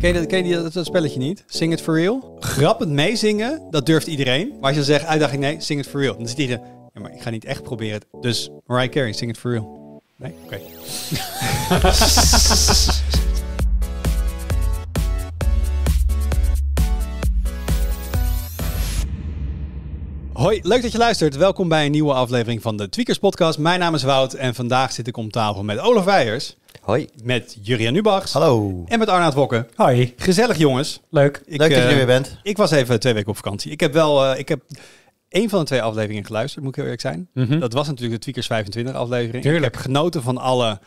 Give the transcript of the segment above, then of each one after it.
Ken je, ken dat, spelletje niet? Sing it for real? Grappend meezingen, dat durft iedereen. Maar als je zegt, uitdaging nee, sing it for real. Dan zit iedereen, ja, maar ik ga niet echt proberen. Dus Mariah Carey, sing it for real. Nee? Oké. Hoi, leuk dat je luistert. Welkom bij een nieuwe aflevering van de Tweakers Podcast. Mijn naam is Wout en vandaag zit ik om tafel met Olaf Weijers. Hoi. Met Jurian Nubachs. Hallo. En met Arnaud Wokken. Hoi. Gezellig jongens. Leuk. Ik, Leuk dat je eh, er weer bent. Ik was even twee weken op vakantie. Ik heb wel... Eh, ik heb één van de twee afleveringen geluisterd, moet ik heel eerlijk zijn. Mhm. Dat was natuurlijk de Tweakers 25 aflevering. Heerlijk. Ik heb genoten van alle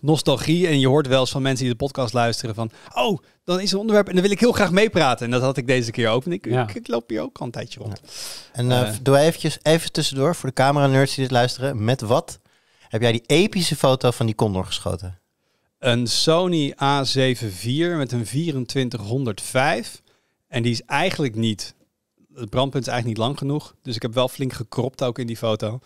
nostalgie. En je hoort wel eens van mensen die de podcast luisteren van... Oh, dan is een onderwerp en dan wil ik heel graag meepraten. En dat had ik deze keer ook. En ik, ik, loop hier ook al een tijdje rond. En uh, doe eventjes, even tussendoor voor de camera nerds die dit luisteren. Met wat heb jij die epische foto van die condor geschoten? Een Sony A7 met een 2405. En die is eigenlijk niet. Het brandpunt is eigenlijk niet lang genoeg. Dus ik heb wel flink gekropt ook in die foto.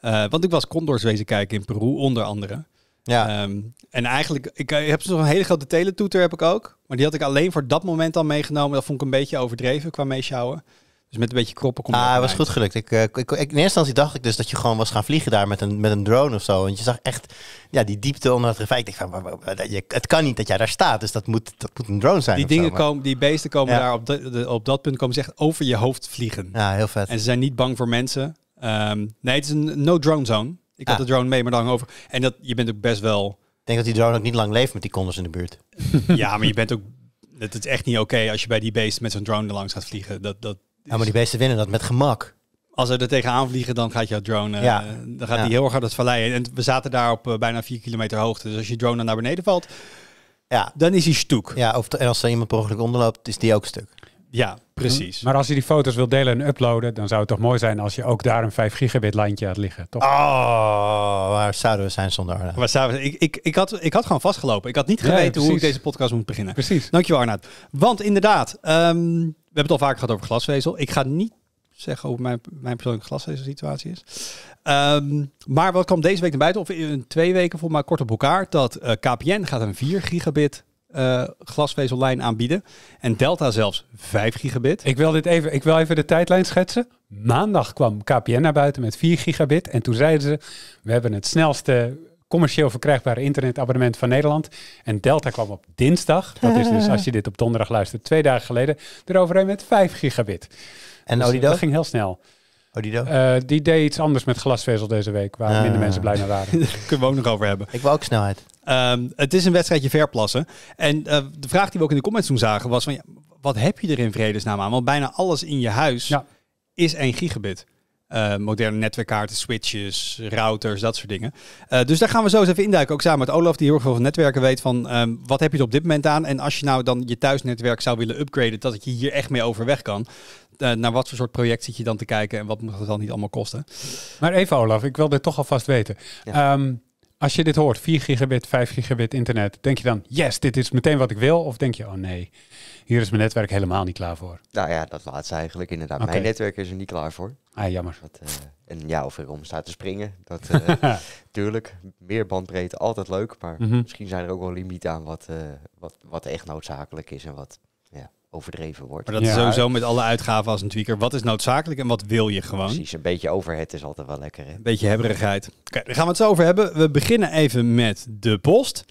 Eh, want ik was condors wezen kijken in Peru, onder andere. Ja. Ehm, en eigenlijk, ik, ik eh, heb nog een hele grote teletoeter heb ik ook. Maar die had ik alleen voor dat moment al meegenomen. Dat vond ik een beetje overdreven qua meeschouwen. Dus met een beetje kroppen komt Ah, het was goed gelukt. Ik, eh, ik, ik, in eerste instantie dacht ik dus dat je gewoon was gaan vliegen daar met een, met een drone of zo. Want je zag echt ja, die diepte onder het gevecht. Ik dacht het kan niet dat jij daar staat. Dus dat moet, dat moet een drone zijn. Die dingen komen, die beesten komen daar op, de, de, op dat punt komen ze echt over je hoofd vliegen. Ja, heel vet. En ze zijn niet bang voor mensen. Ehm, nee, het is een no drone zone. Ik had de drone mee, maar dan over. En dat, je bent ook best wel. Ik denk dat die drone ook niet lang leeft met die konders in de buurt. ja, maar je bent ook. Het is echt niet oké als je bij die beesten met zo'n drone er langs gaat vliegen. Dat, dat, dus- ja, maar die beesten winnen dat met gemak. Als ze er tegenaan vliegen, dan gaat jouw drone eh, dan gaat ja. die heel erg hard het vallei. En we zaten daar op eh, bijna 4 kilometer hoogte. Dus als je drone dan naar beneden valt, ja. dan is hij stuk. Ja, of en als er iemand per ongeluk onderloopt, is die ook stuk. Ja, precies. Maar als je die foto's wil delen en uploaden, dan zou het toch mooi zijn als je ook daar een 5 gigabit lijntje had liggen. Toch? Oh, waar zouden we zijn zonder Arnaud? Waar zouden we, ik, ik, ik, had, ik had gewoon vastgelopen. Ik had niet geweten hoe ik deze podcast moet beginnen. Precies. Dankjewel Arnaud. Want inderdaad, ehm, we hebben het al vaak gehad over glasvezel. Ik ga niet zeggen hoe mijn, mijn persoonlijke glasvezel-situatie is. Ehm, maar wat kwam deze week naar buiten, of in twee weken volgens mij kort op elkaar, dat eh, KPN gaat een 4 gigabit eh, glasvezellijn aanbieden. En Delta zelfs 5 gigabit. Ik wil, dit even, ik wil even de tijdlijn schetsen. Maandag kwam KPN naar buiten met 4 gigabit. En toen zeiden ze, we hebben het snelste commercieel verkrijgbare internetabonnement van Nederland. En Delta kwam op dinsdag, dat is dus als je dit op donderdag luistert, twee dagen geleden, eroverheen met 5 gigabit. En dus, eh, Odido? Dat ging heel snel. Odido? Uh, die deed iets anders met glasvezel deze week, waar ah. minder mensen blij naar waren. kunnen we ook nog over hebben. Ik wil ook snelheid. Ehm, het is een wedstrijdje verplassen. En eh, de vraag die we ook in de comments toen zagen was van, wat heb je er in vredesnaam aan? Want bijna alles in je huis is 1 gigabit. Eh, moderne netwerkkaarten, switches, routers, dat soort dingen. Eh, dus daar gaan we zo eens even induiken. Ook samen met Olaf, die heel veel van netwerken weet van ehm, wat heb je er op dit moment aan. En als je nou dan je thuisnetwerk zou willen upgraden, dat je hier echt mee overweg kan. Eh, naar wat voor soort project zit je dan te kijken en wat moet dat dan niet allemaal kosten? Maar even Olaf, ik wil dit toch alvast weten. Ja. Ehm, als je dit hoort, 4 gigabit, 5 gigabit internet, denk je dan, yes, dit is meteen wat ik wil? Of denk je, oh nee, hier is mijn netwerk helemaal niet klaar voor? Nou ja, dat laatste eigenlijk inderdaad. Mijn netwerk is er niet klaar voor. Ah, jammer. Dat, uh, en ja, of erom staat te springen. Dat, eh, tuurlijk, meer bandbreedte, altijd leuk. Maar mhm. misschien zijn er ook wel limieten aan wat, eh, wat, wat echt noodzakelijk is en wat overdreven wordt. Maar dat is sowieso met alle uitgaven als een tweaker. Wat is noodzakelijk en wat wil je gewoon? Precies, een beetje overhead is altijd wel lekker. Een beetje hebberigheid. Oké, daar gaan we het zo over hebben. We beginnen even met de post.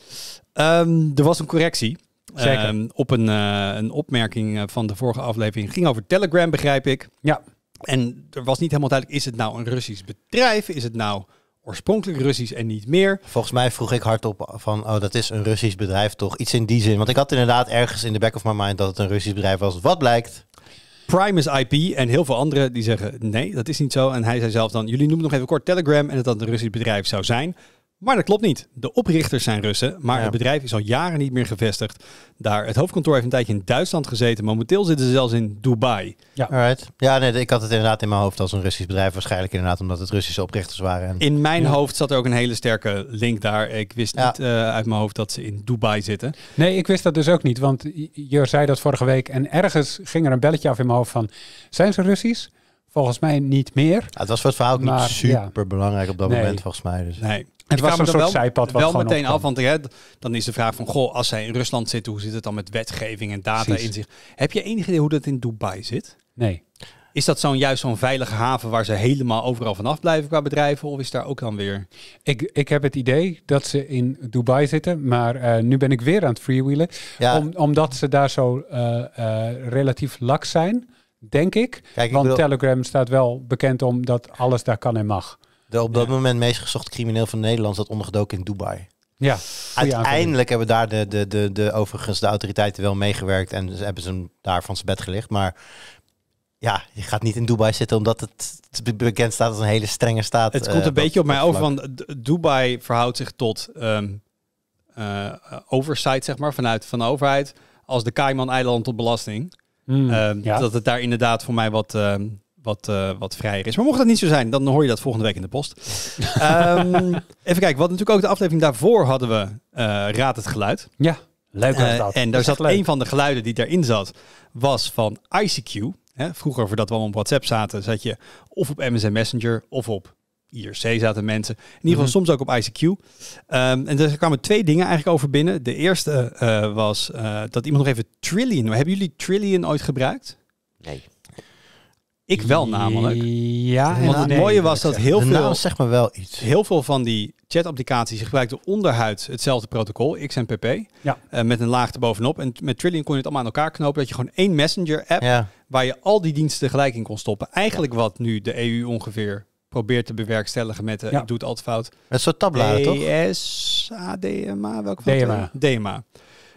Ehm, er was een correctie. Ehm, op een, eh, een opmerking eh, van de vorige aflevering. Het ging over Telegram, begrijp ik. Ja. En er was niet helemaal duidelijk, is het nou een Russisch bedrijf? Is het nou oorspronkelijk Russisch en niet meer. Volgens mij vroeg ik hardop van, oh, dat is een Russisch bedrijf toch? Iets in die zin. Want ik had inderdaad ergens in de back of my mind dat het een Russisch bedrijf was. Wat blijkt? Primus IP en heel veel anderen die zeggen nee, dat is niet zo. En hij zei zelf dan, jullie noemen nog even kort Telegram en dat dat een Russisch bedrijf zou zijn. Maar dat klopt niet. De oprichters zijn Russen, maar het bedrijf is al jaren niet meer gevestigd daar. Het hoofdkantoor heeft een tijdje in Duitsland gezeten. Momenteel zitten ze zelfs in Dubai. Ja, Alright. ja nee, ik had het inderdaad in mijn hoofd als een Russisch bedrijf. Waarschijnlijk inderdaad omdat het Russische oprichters waren. En... In mijn hoofd zat er ook een hele sterke link daar. Ik wist niet eh, uit mijn hoofd dat ze in Dubai zitten. Nee, ik wist dat dus ook niet. Want je zei dat vorige week. En ergens ging er een belletje af in mijn hoofd van... Zijn ze Russisch? Volgens mij niet meer. het was voor het verhaal maar, niet super belangrijk op dat moment, volgens mij. Dus. Nee. Het was een soort zijpad. Wat wel meteen af, want hè, dan is de vraag van... Goh, als zij in Rusland zitten, hoe zit het dan met wetgeving en data in zich? Heb je enig idee hoe dat in Dubai zit? Nee. Is dat zo'n juist zo'n veilige haven waar ze helemaal overal vanaf blijven qua bedrijven? Of is daar ook dan weer? Ik, ik heb het idee dat ze in Dubai zitten, maar eh, nu ben ik weer aan het freewheelen. omdat ze daar zo eh, eh, relatief laks zijn. Denk ik. Kijk, want Telegram staat wel bekend om dat alles daar kan en mag. De op dat moment meest gezochte crimineel van Nederland zat ondergedoken in Dubai. Ja, Uiteindelijk hebben daar de, de, de, de, overigens de autoriteiten wel meegewerkt en hebben ze hem daar van zijn bed gelicht. Maar ja, je gaat niet in Dubai zitten omdat het bekend staat als een hele strenge staat. Het komt een eh, beetje op mij over, want Dubai verhoudt zich tot um, oversight, zeg maar, vanuit van de overheid. Als de Cayman-eilanden tot belasting. Hmm, ehm, dat het daar inderdaad voor mij wat, ehm, wat, eh, wat vrijer is. Maar mocht dat niet zo zijn, dan hoor je dat volgende week in de post. Ehm, even kijken, wat natuurlijk ook de aflevering daarvoor hadden we eh, Raad het Geluid. Ja, leuk eh, dat. en daar zat een van de geluiden die daarin zat, was van ICQ. Hè, vroeger, voordat we allemaal op WhatsApp zaten, zat je of op MSN Messenger of op IRC zaten mensen. In ieder geval mhm. soms ook op ICQ. Ehm, en er kwamen twee dingen eigenlijk over binnen. De eerste eh, was eh, dat iemand nog even Trillion... Hebben jullie Trillion ooit gebruikt? Nee. Ik wel namelijk. Ja, Want het mooie was dat heel veel, naam zeg maar wel iets. heel veel van die chatapplicaties gebruikten onderhuid hetzelfde protocol, XMPP, ja. Eh, met een laagte bovenop En met Trillion kon je het allemaal aan elkaar knopen, dat je gewoon één messenger-app, waar je al die diensten gelijk in kon stoppen. Eigenlijk wat nu de EU ongeveer Probeer te bewerkstelligen met, uh, ja. altijd fout. Met soort tabbladen, toch? DS, ADMA, welke DMA. DMA.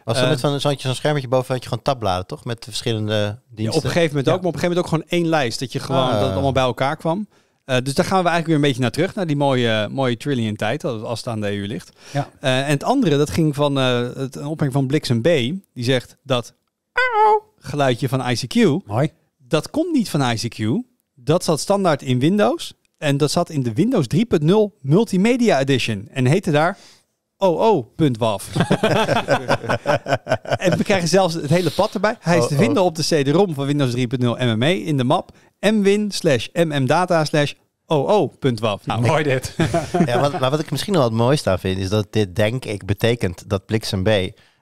Was er eh, met van zo'n zo schermetje boven had je gewoon tabbladen, toch? Met de verschillende diensten. op een gegeven moment ook, maar op een gegeven moment ook gewoon één lijst. Dat je gewoon, ah. dat allemaal bij elkaar kwam. Eh, dus daar gaan we eigenlijk weer een beetje naar terug, naar die mooie, mooie trillion tijd, als het aan de EU ligt. Ja. en het andere, dat ging van het, een opmerking van Blixen B, die zegt dat geluidje van ICQ, Mooi. dat komt niet van ICQ, dat zat standaard in Windows en dat zat in de Windows 3.0 Multimedia Edition. En heette daar OO.waf. en we krijgen zelfs het hele pad erbij. Hij is te oh, oh. vinden op de CD-ROM van Windows 3.0 MME in de map mwin slash mmdata slash OO.waf. Nou, mooi dit. ja, maar wat ik misschien nog het mooiste aan vind, is dat dit denk ik betekent dat en B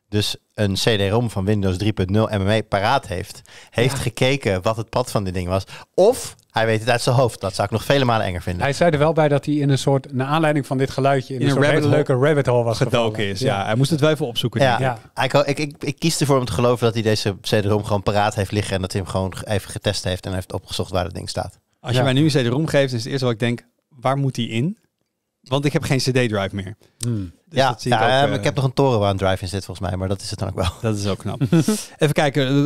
dus een CD-ROM van Windows 3.0 MME paraat heeft. Heeft gekeken wat het pad van dit ding was. Of hij weet het uit zijn hoofd. Dat zou ik nog vele malen enger vinden. Hij zei er wel bij dat hij in een soort, naar aanleiding van dit geluidje, in, een, soort hele leuke rabbit hole was gedoken is. Ja. hij moest het wel even opzoeken. Ja, ja. Ik, ik, ik, ik, kies ervoor om te geloven dat hij deze cd gewoon paraat heeft liggen en dat hij hem gewoon even getest heeft en heeft opgezocht waar het ding staat. Als je mij nu een CD-ROM geeft, is het eerste wat ik denk, waar moet die in? Want ik heb geen CD-drive meer. Hmm. Dus ja, ja ik, heb ehm, uh, ik, heb nog een een drive in zit volgens mij, maar dat is het dan ook wel. Dat is ook knap. Even kijken,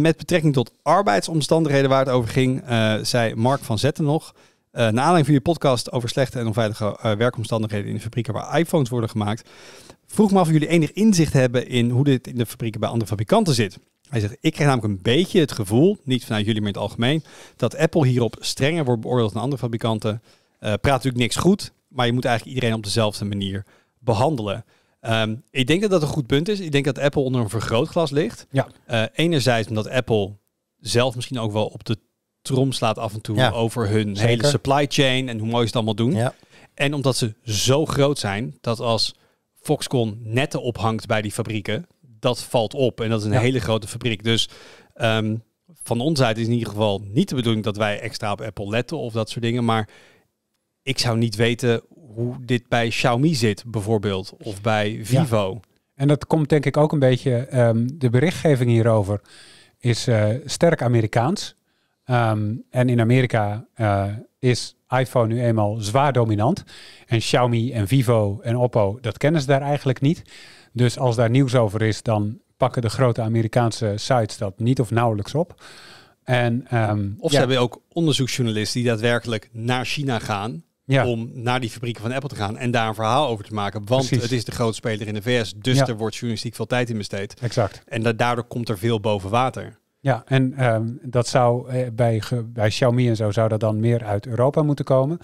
met betrekking tot arbeidsomstandigheden waar het over ging, eh, zei Mark van Zetten nog. na eh, naar aanleiding van je podcast over slechte en onveilige eh, werkomstandigheden in de fabrieken waar iPhones worden gemaakt, vroeg me af of jullie enig inzicht hebben in hoe dit in de fabrieken bij andere fabrikanten zit. Hij zegt, ik krijg namelijk een beetje het gevoel, niet vanuit jullie maar in het algemeen, dat Apple hierop strenger wordt beoordeeld dan andere fabrikanten. praat natuurlijk niks goed, maar je moet eigenlijk iedereen op dezelfde manier behandelen. Ehm, ik denk dat dat een goed punt is. Ik denk dat Apple onder een vergrootglas ligt. Ja. Uh, enerzijds omdat Apple zelf misschien ook wel op de trom slaat af en toe over hun hele supply chain en hoe mooi ze het allemaal doen. Ja. En omdat ze zo groot zijn dat als Foxconn netten ophangt bij die fabrieken, dat valt op. En dat is een hele grote fabriek. Dus ehm, van onze zijde is in ieder geval niet de bedoeling dat wij extra op Apple letten of dat soort dingen. Maar ik zou niet weten hoe dit bij Xiaomi zit, bijvoorbeeld, of bij Vivo. En dat komt denk ik ook een beetje. Ehm, de berichtgeving hierover is eh, sterk Amerikaans. Ehm, en in Amerika eh, is iPhone nu eenmaal zwaar dominant. En Xiaomi en Vivo en Oppo, dat kennen ze daar eigenlijk niet. Dus als daar nieuws over is, dan pakken de grote Amerikaanse sites dat niet of nauwelijks op. En, ehm, of ze hebben ook onderzoeksjournalisten die daadwerkelijk naar China gaan om naar die fabrieken van Apple te gaan en daar een verhaal over te maken. Want het is de grote speler in de VS, dus er wordt journalistiek veel tijd in besteed. Exact. En daardoor komt er veel boven water. Ja, en ehm, dat zou eh, bij, bij Xiaomi en zo zou dat dan meer uit Europa moeten komen.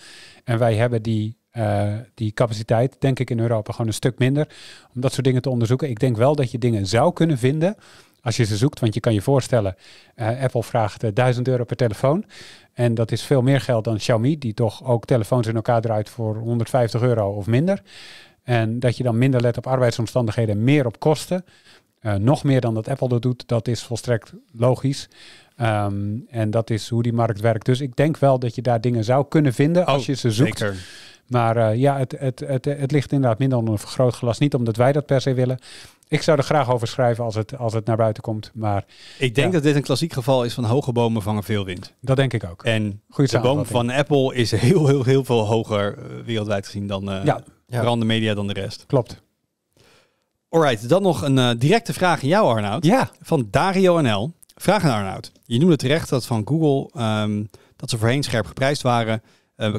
En wij hebben die, eh, die capaciteit, denk ik, in Europa gewoon een stuk minder om dat soort dingen te onderzoeken. Ik denk wel dat je dingen zou kunnen vinden als je ze zoekt, want je kan je voorstellen, eh, Apple vraagt 1000 eh, euro per telefoon. En dat is veel meer geld dan Xiaomi, die toch ook telefoons in elkaar draait voor 150 euro of minder. En dat je dan minder let op arbeidsomstandigheden en meer op kosten. Eh, nog meer dan dat Apple dat doet, dat is volstrekt logisch. Ehm, en dat is hoe die markt werkt. Dus ik denk wel dat je daar dingen zou kunnen vinden als oh, je ze zoekt. Maar ja, het, het, het, het, ligt inderdaad minder onder een vergrootglas. Niet omdat wij dat per se willen, ik zou er graag over schrijven als het, als het naar buiten komt. Maar, ik denk dat dit een klassiek geval is van hoge bomen vangen veel wind. Dat denk ik ook. En de boom van Apple is heel, heel, heel veel hoger eh, wereldwijd gezien dan uh, ja. de media dan de rest. Klopt. Alright, dan nog een eh, directe vraag aan jou Arnoud. Ja. Van Dario NL. Vraag aan Arnoud. Je noemde terecht dat van Google ehm, dat ze voorheen scherp geprijsd waren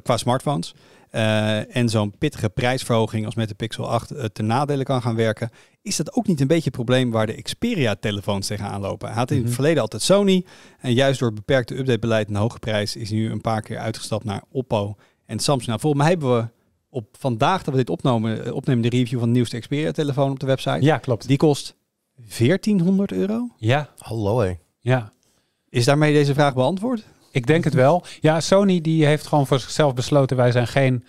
qua smartphones. Eh, en zo'n pittige prijsverhoging als met de Pixel 8 uh, eh, ten nadele kan gaan werken. Is dat ook niet een beetje een probleem waar de Xperia-telefoons tegenaan lopen? Hij had in het mhm. verleden altijd Sony. En juist door het beperkte updatebeleid en hoge prijs is nu een paar keer uitgestapt naar Oppo en Samsung. Nou, volgens mij hebben we op vandaag dat we dit opnemen, eh, opnemen de review van de nieuwste Xperia-telefoon op de website. Ja, klopt. Die kost 1400 euro. Ja. Hallo Ja. Is daarmee deze vraag beantwoord? Ik denk het wel. Ja, Sony die heeft gewoon voor zichzelf besloten, wij zijn geen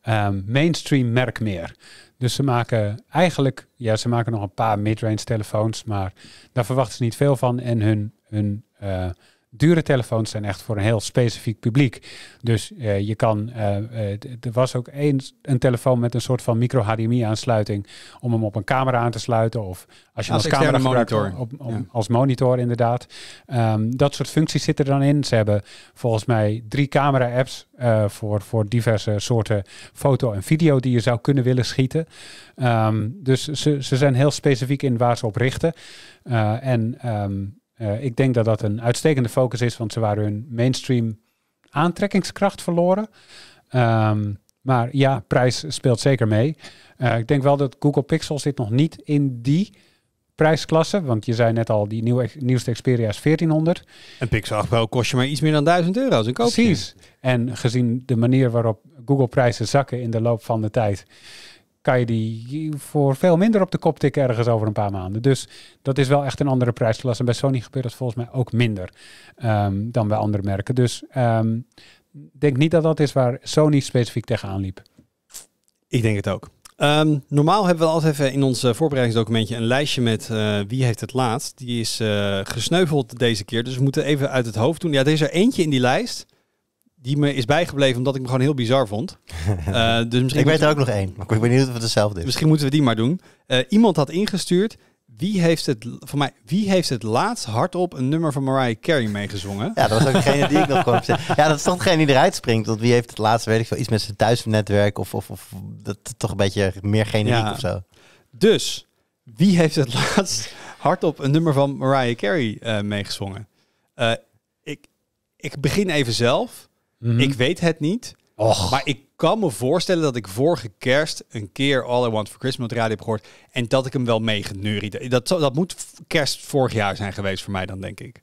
ehm, mainstream merk meer. Dus ze maken eigenlijk, ja, ze maken nog een paar midrange telefoons, maar daar verwachten ze niet veel van. En hun, hun eh, dure telefoons zijn echt voor een heel specifiek publiek. Dus eh, je kan, eh, eh, er was ook eens een telefoon met een soort van micro HDMI aansluiting om hem op een camera aan te sluiten of als je als, als camera monitor. Op, als monitor inderdaad. Ehm, dat soort functies zitten er dan in. Ze hebben volgens mij drie camera apps voor, voor diverse soorten foto en video die je zou kunnen willen schieten. Ehm, dus ze, ze zijn heel specifiek in waar ze op richten. en ehm, eh, ik denk dat dat een uitstekende focus is, want ze waren hun mainstream aantrekkingskracht verloren. Ehm, maar ja, prijs speelt zeker mee. Eh, ik denk wel dat Google Pixel zit nog niet in die prijsklasse. Want je zei net al, die nieuwste Xperia is 1400. En Pixel 8 kost je maar iets meer dan 1000 euro. Een koopje. Precies. En gezien de manier waarop Google prijzen zakken in de loop van de tijd kan je die voor veel minder op de kop tikken ergens over een paar maanden. Dus dat is wel echt een andere prijsklasse. En bij Sony gebeurt dat volgens mij ook minder ehm, dan bij andere merken. Dus ehm, denk niet dat dat is waar Sony specifiek tegenaan liep. Ik denk het ook. Ehm, normaal hebben we altijd even in ons eh, voorbereidingsdocumentje een lijstje met eh, wie heeft het laatst. Die is eh, gesneuveld deze keer, dus we moeten even uit het hoofd doen. Ja, er is er eentje in die lijst die me is bijgebleven omdat ik me gewoon heel bizar vond. Eh, dus misschien ik weet er ook nog één, maar ik ben benieuwd of het hetzelfde is. Misschien moeten we die maar doen. Eh, iemand had ingestuurd. Wie heeft, het, voor mij, wie heeft het laatst hardop een nummer van Mariah Carey meegezongen? Ja, dat was ook degene die ik nog kwam Ja, dat is toch degene die eruit springt. Want wie heeft het laatst, weet ik veel, iets met zijn thuisnetwerk of, of, of dat, toch een beetje meer generiek of zo. Dus, wie heeft het laatst hardop een nummer van Mariah Carey uh, meegezongen? ik, ik begin even zelf. Mhm. Ik weet het niet. Och. Maar ik kan me voorstellen dat ik vorige kerst een keer All I Want For Christmas radio heb gehoord. En dat ik hem wel meegeneuried. Dat, dat moet kerst vorig jaar zijn geweest voor mij dan, denk ik.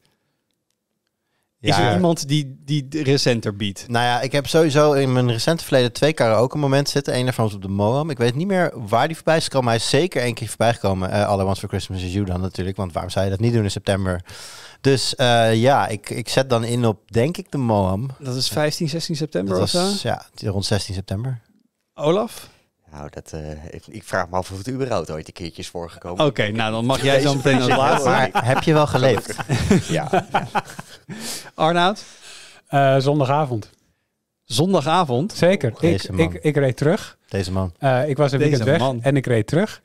Is er iemand die, die recenter biedt? Nou ja, ik heb sowieso in mijn recente verleden twee karaoke momenten zitten. Eén daarvan was op de Moam. Ik weet niet meer waar die voorbij is gekomen. Hij is zeker één keer voorbij gekomen. Uh, eh, voor Christmas Is You dan natuurlijk. Want waarom zou je dat niet doen in september? Dus eh, ja, ik, ik zet dan in op denk ik de Moam. Dat is 15, 16 september of zo? Ja, rond 16 september. Olaf? Nou, dat, eh, ik vraag me af of het überhaupt ooit een keertje is voorgekomen. Oké, nou dan mag jij zo meteen als Maar heb je wel geleefd? ja. ja. Eh, zondagavond. Zondagavond? Zeker. Ik, ik, ik, reed terug. Deze man. Eh, ik was een weekend weg man. en ik reed terug.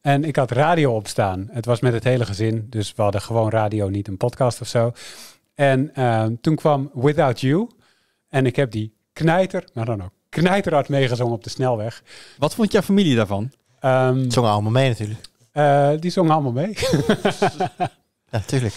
En ik had radio opstaan. Het was met het hele gezin, dus we hadden gewoon radio, niet een podcast of zo. En toen kwam Without You. En ik heb die knijter, maar dan ook knijterhard meegezongen op de snelweg. Wat vond jouw familie daarvan? Um, zongen allemaal mee natuurlijk. Eh, die zongen allemaal mee. natuurlijk.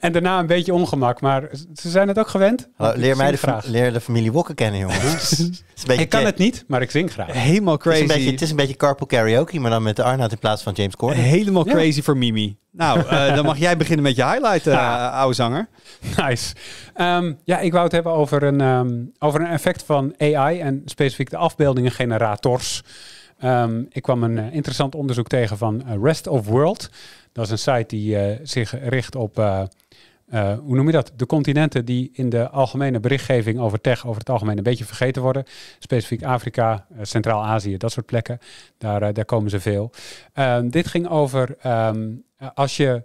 En daarna een beetje ongemak, maar ze zijn het ook gewend. Hallo, oh, leer mij de, vraag leer de familie Wokken kennen, jongens. ik kan het niet, maar ik zing graag. Helemaal crazy. Het is een beetje, het is een beetje carpool karaoke, maar dan met de Arnoud in plaats van James Corden. Helemaal crazy voor Mimi. Nou, eh, dan mag jij beginnen met je highlight, uh, eh, oude zanger. Nice. Ehm, ja, ik wou het hebben over een, ehm, over een effect van AI en specifiek de afbeeldingengenerators. generators. Ehm, ik kwam een eh, interessant onderzoek tegen van eh, Rest of World. Dat is een site die eh, zich richt op, hoe noem je dat? De continenten die in de algemene berichtgeving over tech over het algemeen een beetje vergeten worden. Specifiek Afrika, Centraal-Azië, dat soort plekken. Daar, daar komen ze veel. Ehm, dit ging over ehm, als je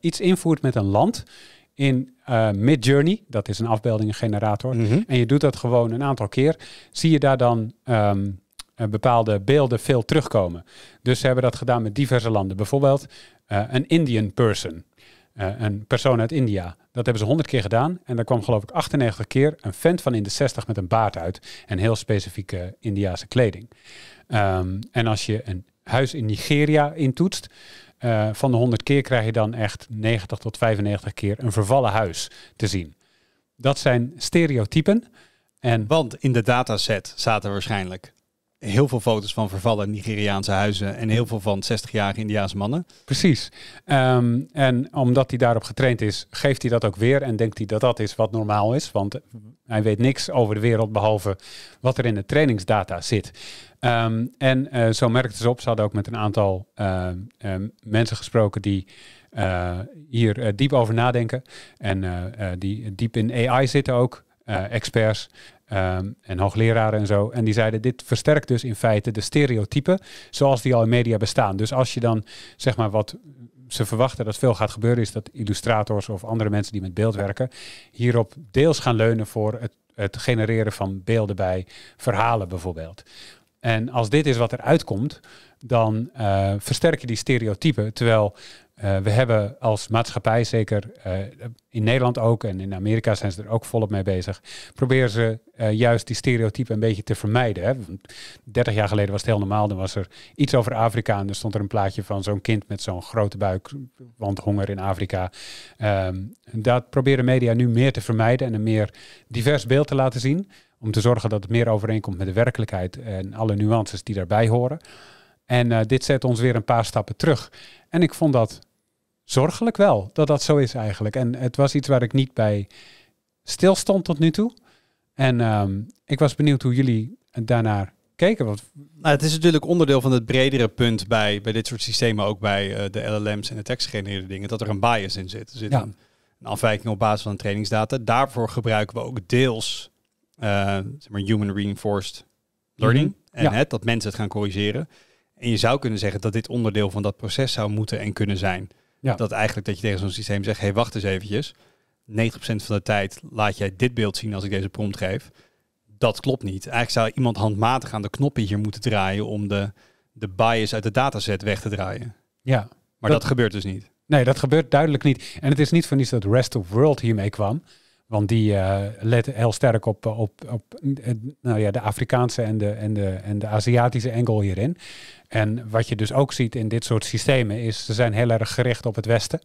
iets invoert met een land in uh, Midjourney, dat is een afbeeldingengenerator, mhm. en je doet dat gewoon een aantal keer, zie je daar dan eh, bepaalde beelden veel terugkomen. Dus ze hebben dat gedaan met diverse landen. Bijvoorbeeld eh, een Indian person. Eh, een persoon uit India. Dat hebben ze 100 keer gedaan. En daar kwam geloof ik 98 keer een vent van in de 60 met een baard uit. En heel specifieke Indiase kleding. Ehm, en als je een huis in Nigeria intoetst. van de 100 keer krijg je dan echt 90 tot 95 keer een vervallen huis te zien. Dat zijn stereotypen. En Want in de dataset zaten waarschijnlijk heel veel foto's van vervallen Nigeriaanse huizen en heel veel van 60-jarige Indiaanse mannen. Precies. Ehm, en omdat hij daarop getraind is, geeft hij dat ook weer en denkt hij dat dat is wat normaal is, want hij weet niks over de wereld behalve wat er in de trainingsdata zit. Ehm, en uh, zo merkte ze dus op, ze hadden ook met een aantal eh, eh, mensen gesproken die hier diep over nadenken en die diep in AI zitten ook, experts. Ehm, en hoogleraren en zo. En die zeiden, dit versterkt dus in feite de stereotypen zoals die al in media bestaan. Dus als je dan, zeg maar, wat ze verwachten dat veel gaat gebeuren, is dat illustrators of andere mensen die met beeld werken, hierop deels gaan leunen voor het, het genereren van beelden bij verhalen bijvoorbeeld. En als dit is wat er uitkomt, dan uh, versterk je die stereotypen. Terwijl eh, we hebben als maatschappij, zeker eh, in Nederland ook en in Amerika zijn ze er ook volop mee bezig, proberen ze eh, juist die stereotypen een beetje te vermijden. Hè? 30 jaar geleden was het heel normaal, dan was er iets over Afrika en er stond er een plaatje van zo'n kind met zo'n grote buik, want honger in Afrika. Um, dat proberen media nu meer te vermijden en een meer divers beeld te laten zien, om te zorgen dat het meer overeenkomt met de werkelijkheid en alle nuances die daarbij horen. En dit zet ons weer een paar stappen terug. En ik vond dat zorgelijk wel dat dat zo is eigenlijk. En het was iets waar ik niet bij stilstond tot nu toe. En ehm, ik was benieuwd hoe jullie daarnaar keken. Want... Nou, het is natuurlijk onderdeel van het bredere punt bij, bij dit soort systemen, ook bij eh, de LLM's en de tekstgegenereerde dingen, dat er een bias in zit. Er zit een, afwijking op basis van de trainingsdata. Daarvoor gebruiken we ook deels eh, zeg maar human reinforced learning. Mhm. En ja. dat mensen het gaan corrigeren. En je zou kunnen zeggen dat dit onderdeel van dat proces zou moeten en kunnen zijn. Ja. Dat eigenlijk dat je tegen zo'n systeem zegt, hey, wacht eens eventjes. 90% van de tijd laat jij dit beeld zien als ik deze prompt geef. Dat klopt niet. Eigenlijk zou iemand handmatig aan de knoppen hier moeten draaien om de, de bias uit de dataset weg te draaien. Ja. Maar dat, dat gebeurt dus niet. Nee, dat gebeurt duidelijk niet. En het is niet van iets dat Rest of World hiermee kwam. Want die uh, letten heel sterk op, eh, op, op eh, nou ja, de Afrikaanse en de, en, de, en de Aziatische angle hierin. En wat je dus ook ziet in dit soort systemen is, ze zijn heel erg gericht op het Westen.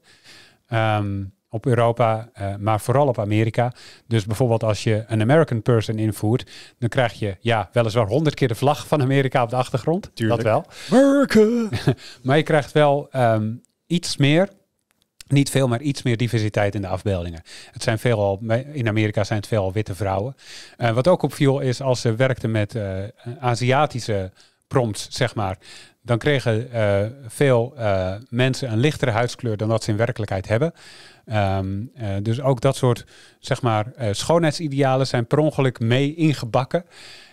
Ehm, op Europa, maar vooral op Amerika. Dus bijvoorbeeld als je een American person invoert, dan krijg je ja, weliswaar honderd keer de vlag van Amerika op de achtergrond. Tuurlijk. Dat wel. maar je krijgt wel ehm, iets meer niet veel, maar iets meer diversiteit in de afbeeldingen. Het zijn veelal, in Amerika zijn het veelal witte vrouwen. Eh, wat ook opviel is als ze werkten met eh, Aziatische prompts, zeg maar. Dan kregen eh, veel mensen een lichtere huidskleur dan dat ze in werkelijkheid hebben. Ehm, dus ook dat soort, zeg maar, schoonheidsidealen zijn per ongeluk mee ingebakken.